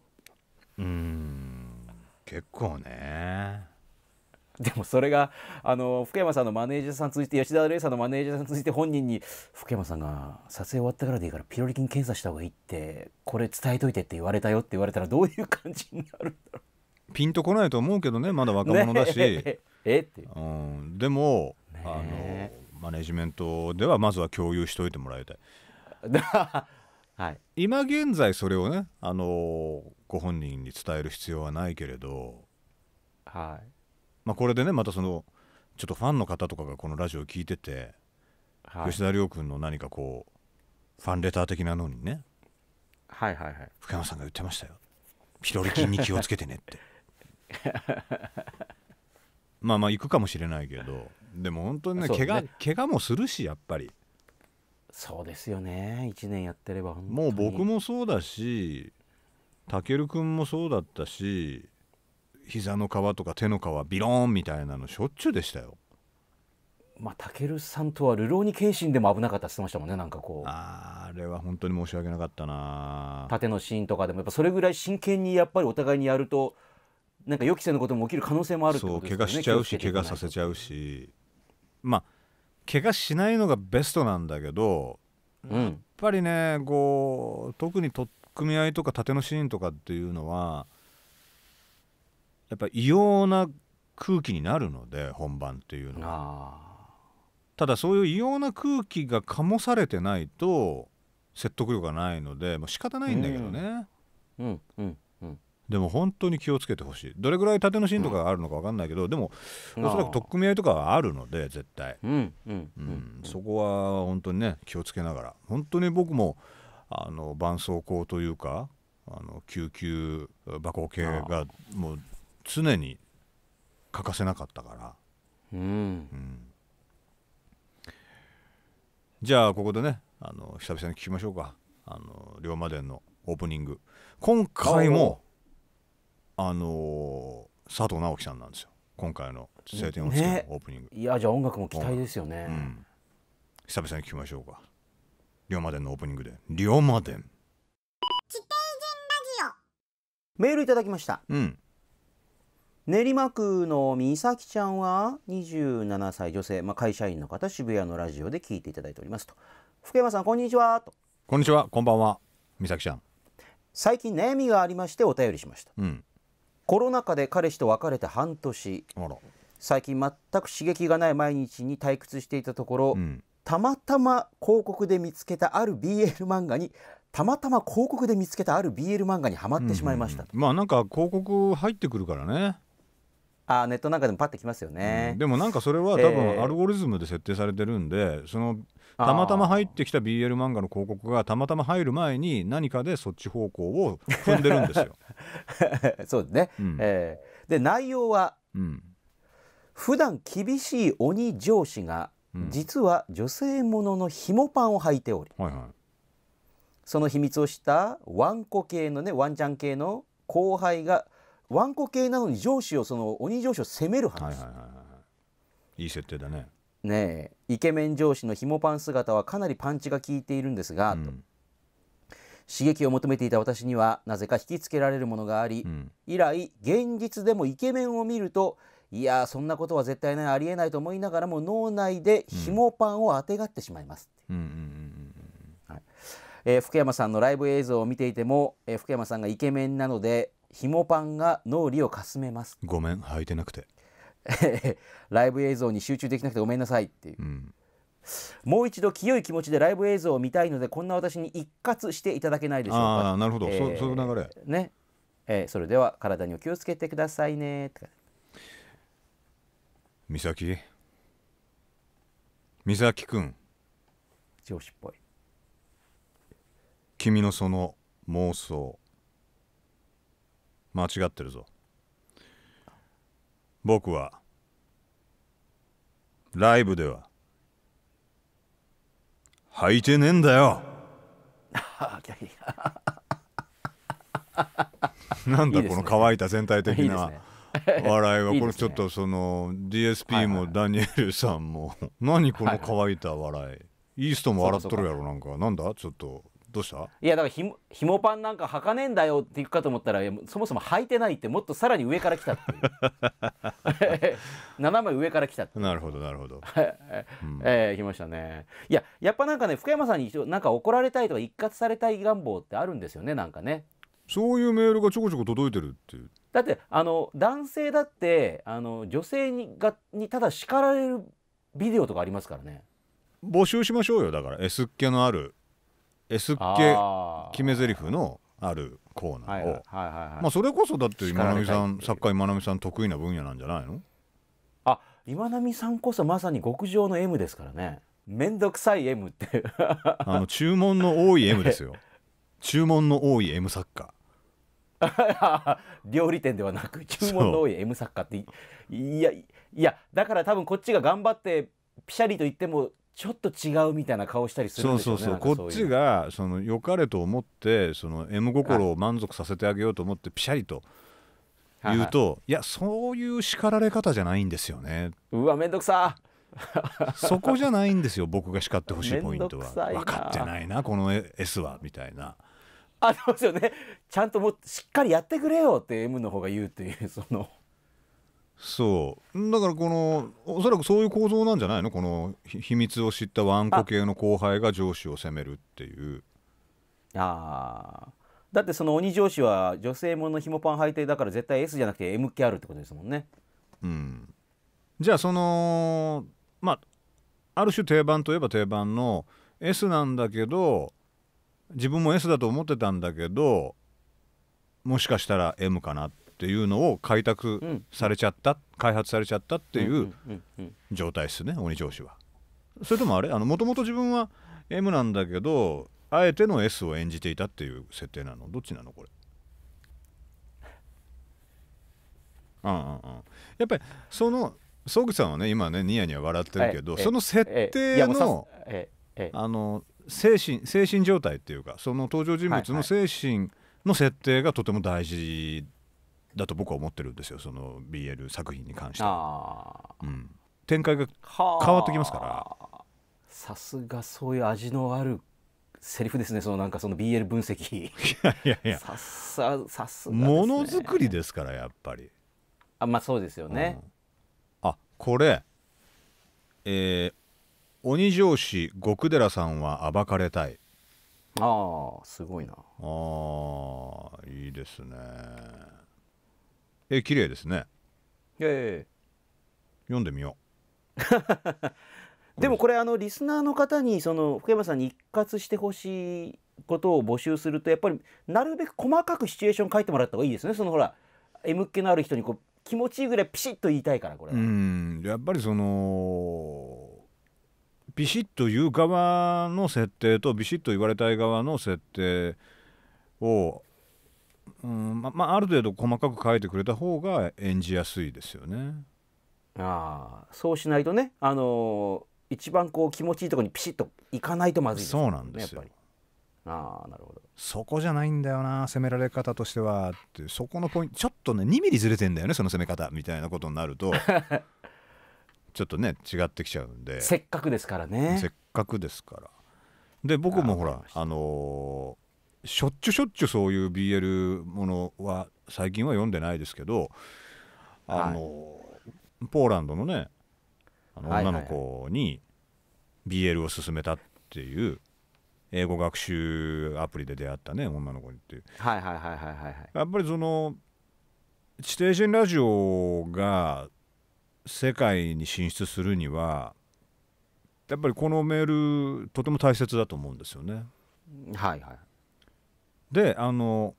[SPEAKER 1] うん結構ね でもそれが
[SPEAKER 2] あの福山さんのマネージャーさんついて吉田礼さんのマネージャーさんついて本人に福山さんが撮影終わったからでいいからピロリ菌検査した方がいいってこれ伝えといてって言われたよって言われたらどういう感じになるんだろ
[SPEAKER 1] うピンとこないと思うけどねまだ若者だし、ね、えってうん、でも、ね、あのマネジメントではまずは共有しておいてもらいたい。はい、今現在それをね、あのー、ご本人に伝える必要はないけれど、はい、まあ、これでねまたそのちょっとファンの方とかがこのラジオを聞いてて、はい、吉田亮君の何かこうファンレター的なのにねはいはいはい福山さんが言ってましたよピロリ菌に気をつけてねって まあまあ行くかもしれないけどでも本当にねね怪我怪我もするしやっぱりそうですよね1年やってればもう僕もそうだしたける君もそうだったし膝の皮とか手の皮ビローンみたいなのしょっちゅうでしたよ。まあ、たけるさんとは流浪に謙信でも危なかったって言ってましたもんねなんかこ
[SPEAKER 2] うあれは本当に申し訳なかったな縦のシーンとかでもやっぱそれぐらい真剣にやっぱりお互いにやるとなんか予期せぬことも起きる可能性もあるってことですね怪我しちゃうし怪我さ
[SPEAKER 1] せちゃうしまあ怪我しないのがベストなんだけど、うん、やっぱりねこう特に取っ組合とか縦のシーンとかっていうのはやっぱ異様な空気になるので本番っていうのはただそういう異様な空気が醸されてないと説得力がないのでもう仕方ないんだけどね、うんでも本当に気をつけてほしいどれぐらい縦のシーンとかがあるのか分かんないけど、でもおそらく取っ組み合いとかはあるので絶対、うんそこは本当にね気をつけながら本当に僕もあの絆創膏というかあの救急箱系がもう常に欠かせなかったから、うん、うん、じゃあここでねあの久々に聞きましょうかあの龍馬伝のオープニング今回もあの佐藤直樹さんなんですよ今回の「青天を衝け」のオープニング、ね、いやじゃあ音楽も期待ですよね、うん、久々に聞きましょうか龍馬伝のオープニングで「龍馬伝」メールいただきました、うん、練馬区の美咲ちゃんは
[SPEAKER 2] 27歳女性、まあ、会社員の方渋谷のラジオで聞いていただいておりますと福山さんこんにちはとこんにちはこんばんは美咲ちゃん最近悩みがありましてお便りしました、うん、コロナ禍で彼氏と別れて半年最近全く刺激がない毎日に退屈していたところ、うん、たまたま広告で見つけたある BL 漫画にたまたま広告で見つけたある BL 漫画にはまってしまいました、うんうんうん、
[SPEAKER 1] まあなんか広告入ってくるからね
[SPEAKER 2] あネットなんかでもパッてきますよね、うん、でもなんかそれは多分アル
[SPEAKER 1] ゴリズムで設定されてるんで、えー、そのたまたま入ってきた BL 漫画の広告がたまたま入る前に何かでそっち方向を踏んでるんですよ。そうですね、うん、えー、で内容は、うん、普段
[SPEAKER 2] 厳しい鬼上司が、うん、実は女性もののひもパンを履いており、はいはい、その秘密をしたわんこ系のねワンちゃん系の後輩がわんこ系なのに上司をその鬼上司を責める話、はいはいは
[SPEAKER 1] い、いい設定だね
[SPEAKER 2] ねえイケメン上司のひもパン姿はかなりパンチが効いているんですが、うん、刺激を求めていた私にはなぜか引きつけられるものがあり、うん、以来現実でもイケメンを見るといやそんなことは絶対ないありえないと思いながらも脳内でひもパンをあてがってしまいます、
[SPEAKER 1] うん
[SPEAKER 2] えー、福山さんのライブ映像を見ていても、えー、福山さんがイケメンなのでひもパンが脳裏をかすめます
[SPEAKER 1] ごめん履いてなくて
[SPEAKER 2] ライブ映像に集中できなくてごめんなさいっていう、うん、もう一度清い気持ちでライブ映像を見たいのでこんな私に一括していただけないでしょうかああなるほど、えー、そそういう流れね、えー、それでは体にお気をつけてくださいね美咲
[SPEAKER 1] 美咲くん上司っぽい君のその妄想間違ってるぞ僕はライブでは履いてねえんだよ なんだこの乾いた全体的な笑いは これちょっとその DSP もダニエルさんも 何この乾いた笑いイーストも笑っとるやろなんかなんだちょっとどうした
[SPEAKER 2] いやだからひもひもパンなんか履かねえんだよっていくかと思ったらそもそも履いてないってもっとさらに上から来たっていう 斜め上から来たってなるほどなるほど、うん、ええー、来ましたねいややっぱなんかね福山さんになんか怒られたいとか一括されたい願望ってあるんですよねなんかね
[SPEAKER 1] そういうメールがちょこちょこ届いてるっていう
[SPEAKER 2] だってあの男性だってあの女性にがにただ
[SPEAKER 1] 叱られるビデオとかありますからね募集しましょうよだから S っ気のある S っ気決め台詞のあるコーナーをまあそれこそだって今波さん作家今波さん得意な分野なんじゃないのあ今
[SPEAKER 2] 波さんこそまさに極上の M ですからね面倒くさい M って
[SPEAKER 1] あの注文の多い M ですよ 注文の多い M 作家
[SPEAKER 2] 料理店ではなく注文の多い M 作家っていやいやだから多分こっちが頑張ってピシャリと言ってもちょっと違うみたいな顔したりするんでしょう、ね、そうそうそうこっち
[SPEAKER 1] がその良かれと思ってその M 心を満足させてあげようと思ってピシャリと言うと、はいはい、いやそういう叱られ方じゃないんですよねうわめんどくさ そこじゃないんですよ僕が叱ってほしいポイント
[SPEAKER 2] は分か
[SPEAKER 1] ってないなこの S はみたいなあそうですよねちゃんともうしっかりやってくれよって M の方が言うっていうそのそうだからこのおそらくそういう構造なんじゃないのこの秘密を知ったわんこ系の後輩が上司を責めるっていうああ
[SPEAKER 2] だってその鬼上司は女性ものひも
[SPEAKER 1] パン履いてだから絶対 S じゃなくて MKR ってことですもんねうんじゃあそのまあある種定番といえば定番の S なんだけど自分も S だと思ってたんだけどもしかしたら M かなっっていうのを開拓されちゃった、開発されちゃったっていう状態ですね鬼上司は。それともあれもともと自分は M なんだけどあえての S を演じていたっていう設定なのどっちなのこれ。うんうんやっぱりその曽口さんはね今ねニヤニヤ笑ってるけど、その設定の,、あの精神精神状態っていうかその登場人物の精神の設定がとても大事だと僕は思ってるんですよその BL 作品に関しては、うん、
[SPEAKER 2] 展開が変わってきますからさすがそういう味のあるセリフですねそのなんかその BL 分析いやいやいやささすが、ね、ものづく
[SPEAKER 1] りですからやっぱりあまあそうですよね、うん、あこれえー、鬼上司極寺さんは暴かれたいああすごいなああいいですねえ綺麗ですねええ読んでみよ
[SPEAKER 2] う でもこれあのリスナーの方にその福山さんに一括してほしいことを募集するとやっぱりなるべく細かくシチュエーション書いてもらった方がいいですねそのほら M っ気のある人にこう気持ちいいぐらいピシッと言いたいからこ
[SPEAKER 1] れうんやっぱりそのビシッと言う側の設定とビシッと言われたい側の設定をうんままあ、ある程度細かく書いてくれた方が演じやすいですよね。ああそうしないとね、あのー、一番こう気持ちいいところにピシッといかないとまずいです、ね、そうなんですよあなるほどそこじゃないんだよな攻められ方としてはってそこのポイントちょっとね2ミリずれてんだよねその攻め方みたいなことになると ちょっとね違ってきちゃうんでせっかくですからねせっかくですからで僕もほらあのーしょっちゅうしょっちゅうそういう BL ものは最近は読んでないですけどあの、はい、ポーランドのねあの女の子に BL を勧めたっていう英語学習アプリで出会ったね女の子にっていう。やっぱりその地底人ラジオが世界に進出するにはやっぱりこのメールとても大切だと思うんですよね。はいはい、であの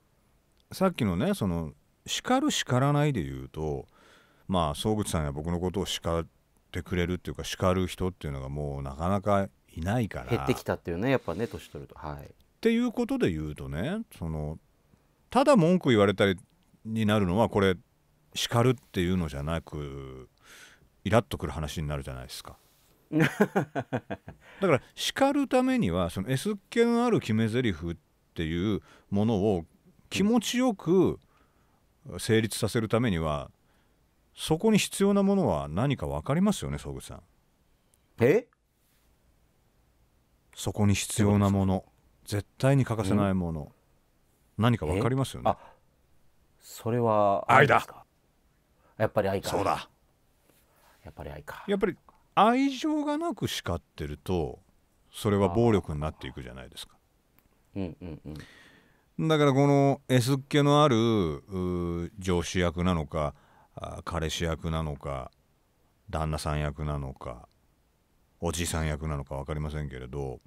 [SPEAKER 1] さっきのねその叱る叱らないで言うとまあ総口さんや僕のことを叱ってくれるっていうか叱る人っていうのがもうなかなかいないから減ってきたっていうねやっぱね年取るとはいっていうことで言うとねそのただ文句言われたりになるのはこれ叱るっていうのじゃなくイラッとくる話になるじゃないですか だから叱るためにはその S っある決め台詞っっていうものを気持ちよく成立させるためにはそこに必要なものは何か分かりますよね総口さん。えそこに必要なもの絶対に欠かせないもの、何か分かりますよね。そ
[SPEAKER 2] れは愛だ
[SPEAKER 1] やっぱり愛かそうだやっぱり愛かやっぱり愛情がなく叱ってるとそれは暴力になっていくじゃないですかうんうんうん、だからこの S っ気のある上司役なのか彼氏役なのか旦那さん役なのかおじさん役なのか分かりませんけれど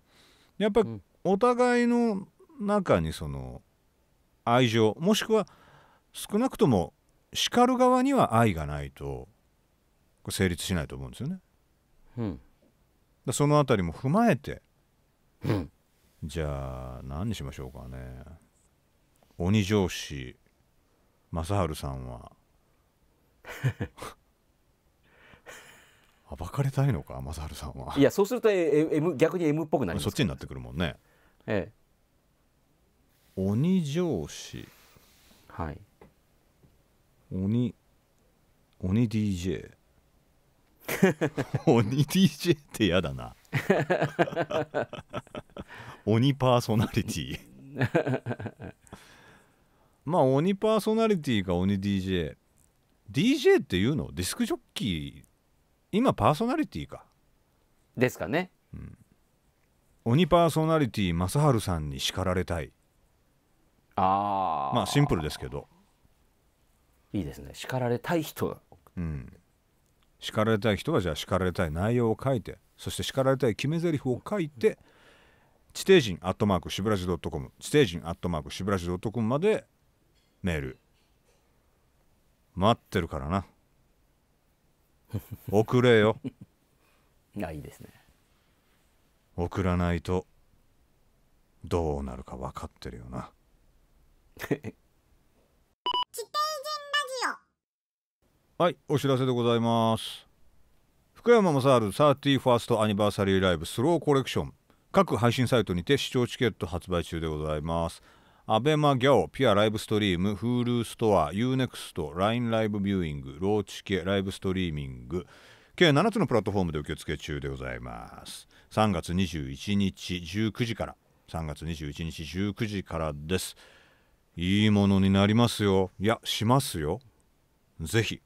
[SPEAKER 1] やっぱりお互いの中にその愛情もしくは少なくとも叱る側には愛がないと成立しないと思うんですよね。うん、その辺りも踏まえて、うん、じゃあ、何にしましょうかね。鬼上司、正治さんは。暴かれたいのか、正治さんは。い
[SPEAKER 2] や、そうすると、え M、逆に M っぽくなります、
[SPEAKER 1] ね、そっちになってくるもんね。ええ。鬼上司。はい。鬼、鬼 DJ。鬼 DJ って嫌だな 鬼パーソナリティ まあ鬼パーソナリティか鬼 DJDJ っていうのディスクジョッキー今パーソナリティかですかね、うん、鬼パーソナリティ正治さんに叱られたいああまあシンプルですけどいいですね叱られたい人、うん、叱られたい人はじゃあ叱られたい内容を書いてそして叱られたい決め台詞を書いて地底人アットマークしぶらじ .com 地底人アットマークしぶらじ .com までメール待ってるからな 送れよあいいですね送らないとどうなるか分かってるよな はい、お知らせでございます。福山雅治 31st アニバーサリーライブスローコレクション各配信サイトにて視聴チケット発売中でございます。アベマギャオ、ピアライブストリーム、Hulu ストア、Unext、LINE ライブビューイング、ローチケ、ライブストリーミング、計7つのプラットフォームで受付中でございます。3月21日19時から、3月21日19時からです。いいものになりますよ。いや、しますよ。ぜひ。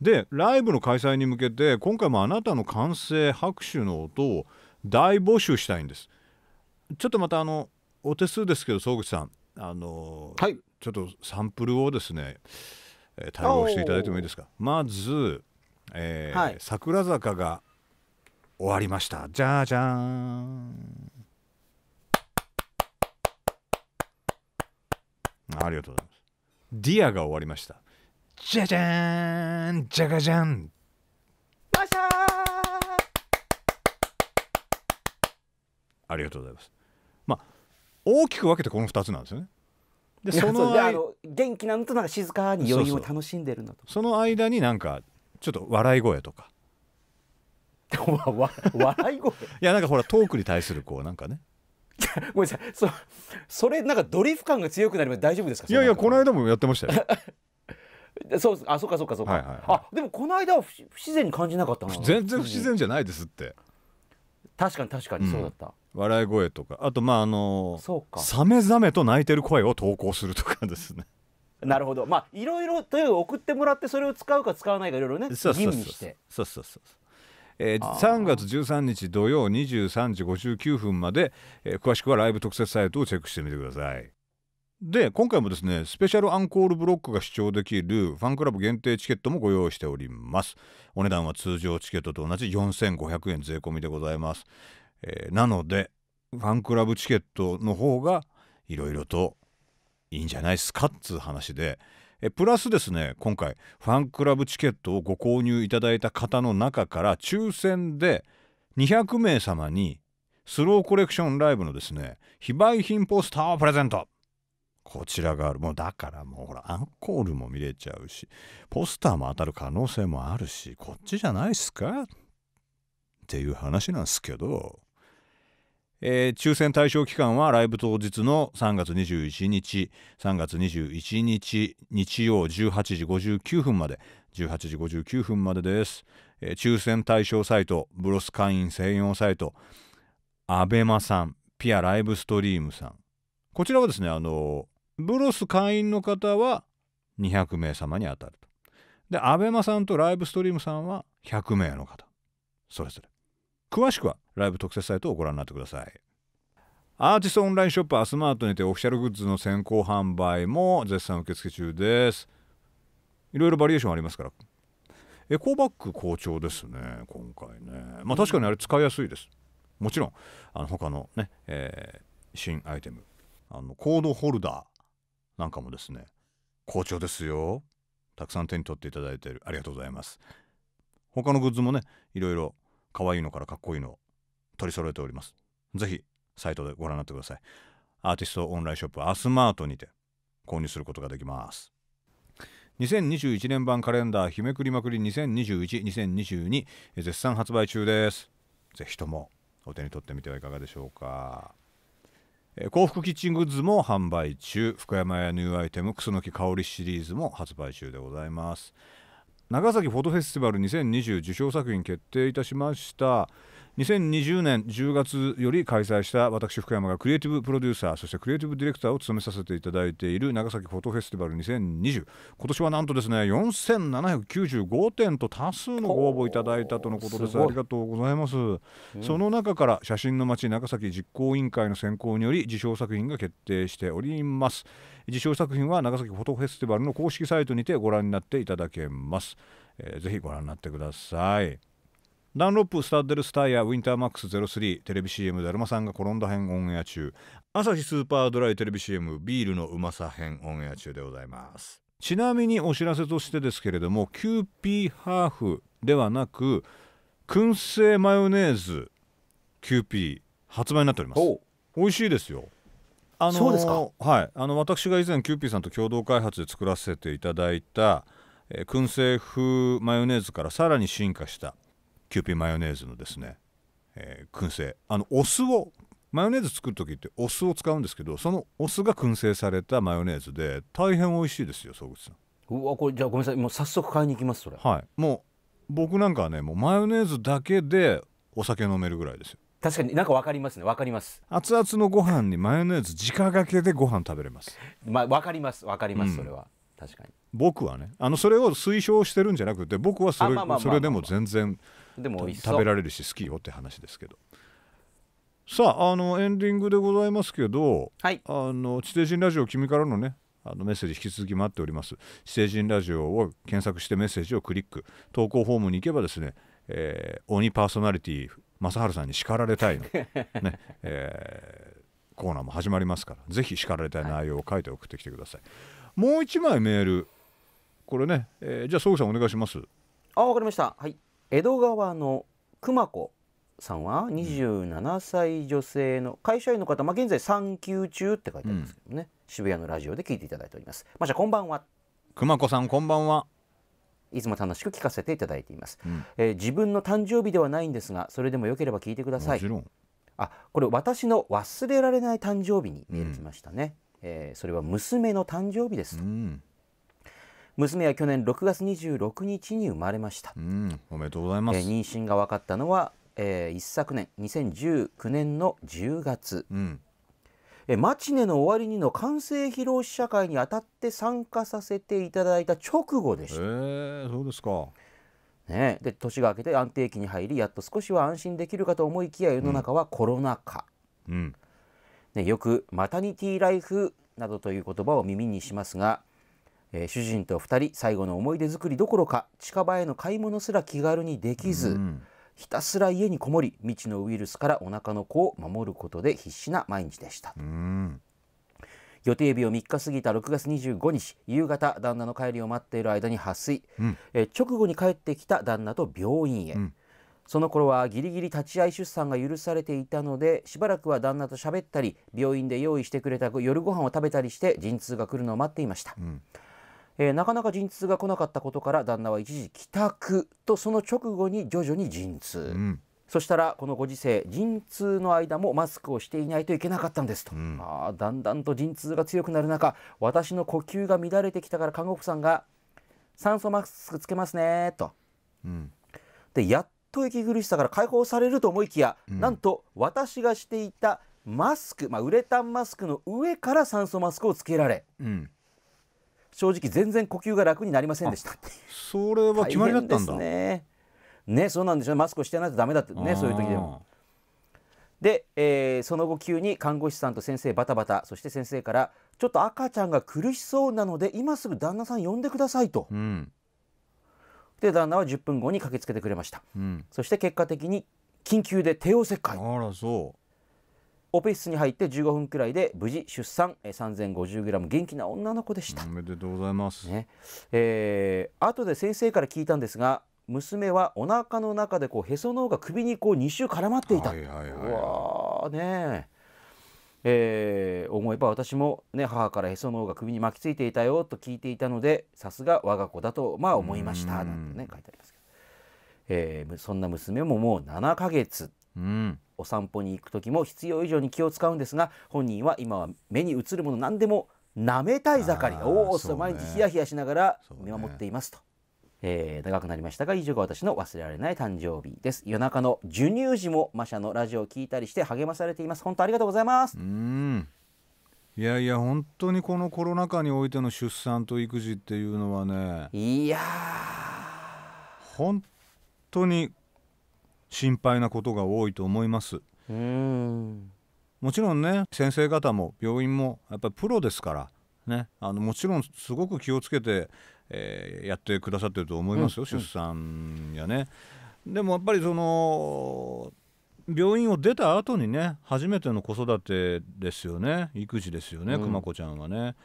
[SPEAKER 1] でライブの開催に向けて今回もあなたの歓声拍手の音を大募集したいんですちょっとまたあのお手数ですけど総口さんあの、はい、ちょっとサンプルをですね対応していただいてもいいですかまず、えーはい、桜坂が終わりましたじゃじゃんありがとうございますディアが終わりましたじゃじゃーんじゃがじゃんバシャーありがとうございます。まあ大きく分けてこの2つなんですよね。でそのあの元
[SPEAKER 2] 気なのとなんか静かに余韻を楽
[SPEAKER 1] しんでるのとその間になんかちょっと笑い声とか 笑い声いやなんかほらトークに対するこうなんかねごめんなさいそそれなんかドリフ感が強くなります大丈夫ですかいやいやこの間もやってましたよ
[SPEAKER 2] そうすあそうかそうかそうか、はいはいはい、あでもこの間は不自然に感じ
[SPEAKER 1] なかったな全然不自然じゃないですって、確かに確かにそうだった、うん、笑い声とかあとまああのそうかさめざめと泣いてる声を投稿するとかですね
[SPEAKER 2] なるほどまあいろいろという送ってもらってそれを使うか使わないかいろいろね吟味して
[SPEAKER 1] そうそうそうそうえー、3月13日土曜23時59分まで、えー、詳しくはライブ特設サイトをチェックしてみてください。で今回もですねスペシャルアンコールブロックが視聴できるファンクラブ限定チケットもご用意しておりますお値段は通常チケットと同じ4500円税込みでございます、えー、なのでファンクラブチケットの方がいろいろといいんじゃないですかっつう話でえプラスですね今回ファンクラブチケットをご購入いただいた方の中から抽選で200名様にスローコレクションライブのですね非売品ポスターをプレゼントこちらがある。もうだからもうほら、アンコールも見れちゃうし、ポスターも当たる可能性もあるし、こっちじゃないっすかっていう話なんですけど、えー、抽選対象期間はライブ当日の3月21日、3月21日日曜18時59分まで、18時59分までです。えー、抽選対象サイト、ブロス会員専用サイト、アベマさん、ピアライブストリームさん。こちらはですね、あのーブロス会員の方は200名様に当たると。で、アベマさんとライブストリームさんは100名の方。それぞれ。詳しくはライブ特設サイトをご覧になってください。アーティストオンラインショップアスマートにてオフィシャルグッズの先行販売も絶賛受付中です。いろいろバリエーションありますから。エコバッグ好調ですね、今回ね。まあ確かにあれ使いやすいです。もちろん、あの他のね、えー、新アイテム。あのコードホルダー。なんかもですね好調ですよたくさん手に取っていただいているありがとうございます他のグッズもねいろいろ可愛いのからかっこいいのを取り揃えております是非サイトでご覧になってくださいアーティストオンラインショップアスマートにて購入することができます2021年版カレンダー日めくりまくり20212022絶賛発売中です是非ともお手に取ってみてはいかがでしょうか幸福キッチングッズも販売中福山屋ニューアイテムクスノキ香りシリーズも発売中でございます長崎フォトフェスティバル2020受賞作品決定いたしました、2020年10月より開催した私福山がクリエイティブプロデューサーそしてクリエイティブディレクターを務めさせていただいている長崎フォトフェスティバル2020今年はなんとですね4795点と多数のご応募いただいたとのことですありがとうございます、うん、その中から写真の街長崎実行委員会の選考により受賞作品が決定しております受賞作品は長崎フォトフェスティバルの公式サイトにてご覧になっていただけます、えー、ぜひご覧になってくださいダンロップスタッデルスタイヤウィンターマックス03テレビ CM だるまさんが転んだ編オンエア中朝日スーパードライテレビ CM ビールのうまさ編オンエア中でございますちなみにお知らせとしてですけれどもキューピーハーフではなく燻製マヨネーズキューピー発売になっております美味しいですよ
[SPEAKER 2] あの
[SPEAKER 1] はい、あの私が以前キューピーさんと共同開発で作らせていただいた、えー、燻製風マヨネーズからさらに進化したキューピーマヨネーズのですね、えー、燻製あのお酢をマヨネーズ作る時ってお酢を使うんですけどそのお酢が燻製されたマヨネーズで大変美味しいですよ総口さんうわこれじゃあごめんなさいもう早速買いに行きますそれはいもう僕なんかはねもうマヨネーズだけでお酒飲めるぐらいですよ確かになんか分かりますね分かります熱々のご飯にマヨネーズ直掛けでご飯食べれます
[SPEAKER 2] まあ分かります分かります、それは
[SPEAKER 1] 確かに僕はねあのそれを推奨してるんじゃなくて僕はそれそれでも全然でも食べられるし好きよって話ですけどさああのエンディングでございますけど、はい、あの地底人ラジオ君からのねあのメッセージ引き続き待っております地底人ラジオを検索してメッセージをクリック投稿フォームに行けばですね、えー、鬼パーソナリティ正治さんに叱られたいの、ねえー、コーナーも始まりますからぜひ叱られたい内容を書いて送ってきてください、はい、もう1枚メールこれね、えー、じゃあ総さんお願いします
[SPEAKER 2] あわかりましたはい江戸川の熊子さんは27歳女性の会社員の方、まあ、現在産休中って書いてありますけどね、うん、渋谷のラジオで聞いていただいておりますまー、こんばんは熊子さんこんばんはいつも楽しく聞かせていただいています、うん、えー、自分の誕生日ではないんですがそれでもよければ聞いてくださいあこれ私の忘れられない誕生日にメール来ましたね、うん、えー、それは娘の誕生日ですと、うん娘は去年6月26日に生まれました、うん、おめでとうございます、えー、妊娠が分かったのは、えー、一昨年2019年の10月、うん、えー、マチネの終わりにの完成披露試写会にあたって参加させていただいた直後でした、えー、そうですかね、で年が明けて安定期に入りやっと少しは安心できるかと思いきや世の中はコロナ禍、うん、ね、よくマタニティライフなどという言葉を耳にしますがえー、主人と2人最後の思い出作りどころか近場への買い物すら気軽にできず、うん、ひたすら家にこもり未知のウイルスからお腹の子を守ることで必死な毎日でした。うん予定日を3日過ぎた6月25日夕方旦那の帰りを待っている間に破水、うん、え直後に帰ってきた旦那と病院へ、うん、その頃はギリギリ立ち会い出産が許されていたのでしばらくは旦那と喋ったり病院で用意してくれた夜ご飯を食べたりして陣痛が来るのを待っていました、うんえー、なかなか陣痛が来なかったことから旦那は一時帰宅とその直後に徐々に陣痛、うん、そしたらこのご時世陣痛の間もマスクをしていないといけなかったんですと、うん、あだんだんと陣痛が強くなる中私の呼吸が乱れてきたから看護婦さんが「酸素マスクつけますね」と。うん、でやっと息苦しさから解放されると思いきや、うん、なんと私がしていたマスク、まあ、ウレタンマスクの上から酸素マスクをつけられ、うん、正直全然呼吸が楽になりませんでした
[SPEAKER 1] それは決まりだったんだね
[SPEAKER 2] ねそうなんですよマスクをしてないとダメだってねそういう時でもで、えー、その後急に看護師さんと先生バタバタそして先生からちょっと赤ちゃんが苦しそうなので今すぐ旦那さん呼んでくださいと、うん、で旦那は10分後に駆けつけてくれました、うん、そして結果的に緊急で帝王切開あらそうオペ室に入って15分くらいで無事出産3 0 5 0ム元気な女の子でしたおめでとうございます、ねえー、後で先生から聞いたんですが娘はお腹の中でこうへその緒が首にこう2周絡まっていた、はいはい、わねえー、思えば私も、ね、母からへその緒が首に巻きついていたよと聞いていたのでさすが我が子だとまあ思いましたなんてね書いてありますけど、えー、そんな娘ももう7ヶ月うん、お散歩に行く時も必要以上に気を使うんですが本人は今は目に映るもの何でも舐めたい盛りおお、ね、毎日ヒヤヒヤしながら見守っていますと、ねえー、長くなりましたが以上が私の忘れられない誕生日です夜中の授乳時もマシャのラジオを聞いたりして励まされています本当ありがとうござい
[SPEAKER 1] ますうんいやいや本当にこのコロナ禍においての出産と育児っていうのはねいや本当に心配なことが多いと思います。もちろんね先生方も病院もやっぱりプロですから、ね、あのもちろんすごく気をつけて、えー、やってくださってると思いますよ、うん、出産やね。でもやっぱりその病院を出た後にね初めての子育てですよね育児ですよね、うん、熊子ちゃんはね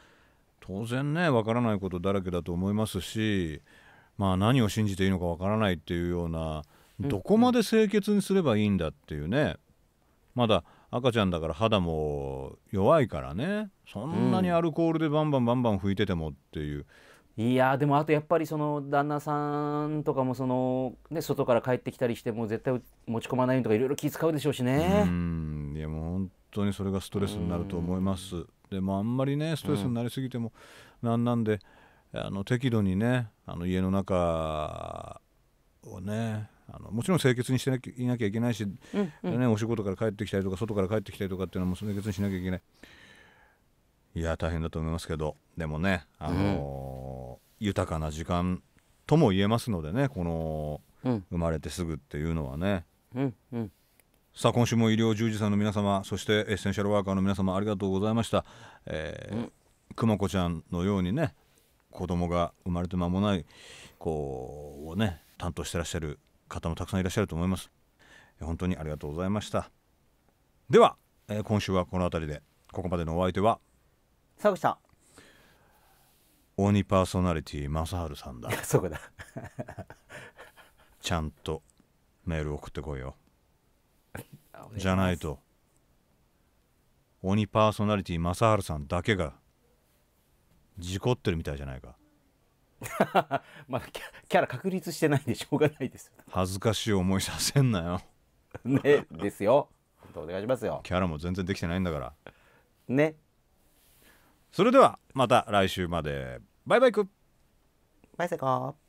[SPEAKER 1] 当然ねわからないことだらけだと思いますしまあ何を信じていいのかわからないっていうようなどこまで清潔にすればいいんだっていうねまだ赤ちゃんだから肌も弱いからねそんなにアルコールでバンバンバンバン拭いててもっていう。いやでもあとやっぱりその旦那さんとかもその、ね、外から帰っ
[SPEAKER 2] てきたりしても絶対持ち込まないとかいろいろ気使うでしょうしねう
[SPEAKER 1] んいやもう本当にそれがストレスになると思いますでもあんまりねストレスになりすぎてもなんなんで、うん、あの適度にねあの家の中をねあのもちろん清潔にしていなきゃいけないし、うんうん、ね、お仕事から帰ってきたりとか外から帰ってきたりとかっていうのも清潔にしなきゃいけないいや大変だと思いますけどでもね、あのーうん、豊かな時間とも言えますのでねこの、うん、生まれてすぐっていうのはね。うんうんさあ今週も医療従事者の皆様そしてエッセンシャルワーカーの皆様ありがとうございました、えーくまこちゃんのようにね子供が生まれて間もない子をね担当してらっしゃる方もたくさんいらっしゃると思います本当にありがとうございましたでは、えー、今週はこの辺りでここまでのお相手は佐口さん鬼パーソナリティ正治さんだそうだ ちゃんとメール送ってこいよじゃないと鬼パーソナリティ正治さんだけが事故ってるみたいじゃないか
[SPEAKER 2] まだキャラ確立してないんでしょうがないです
[SPEAKER 1] 恥ずかしい思いさせんなよねですよお願いしますよキャラも全然できてないんだからねそれではまた来週までバイ
[SPEAKER 2] バイくバイセコー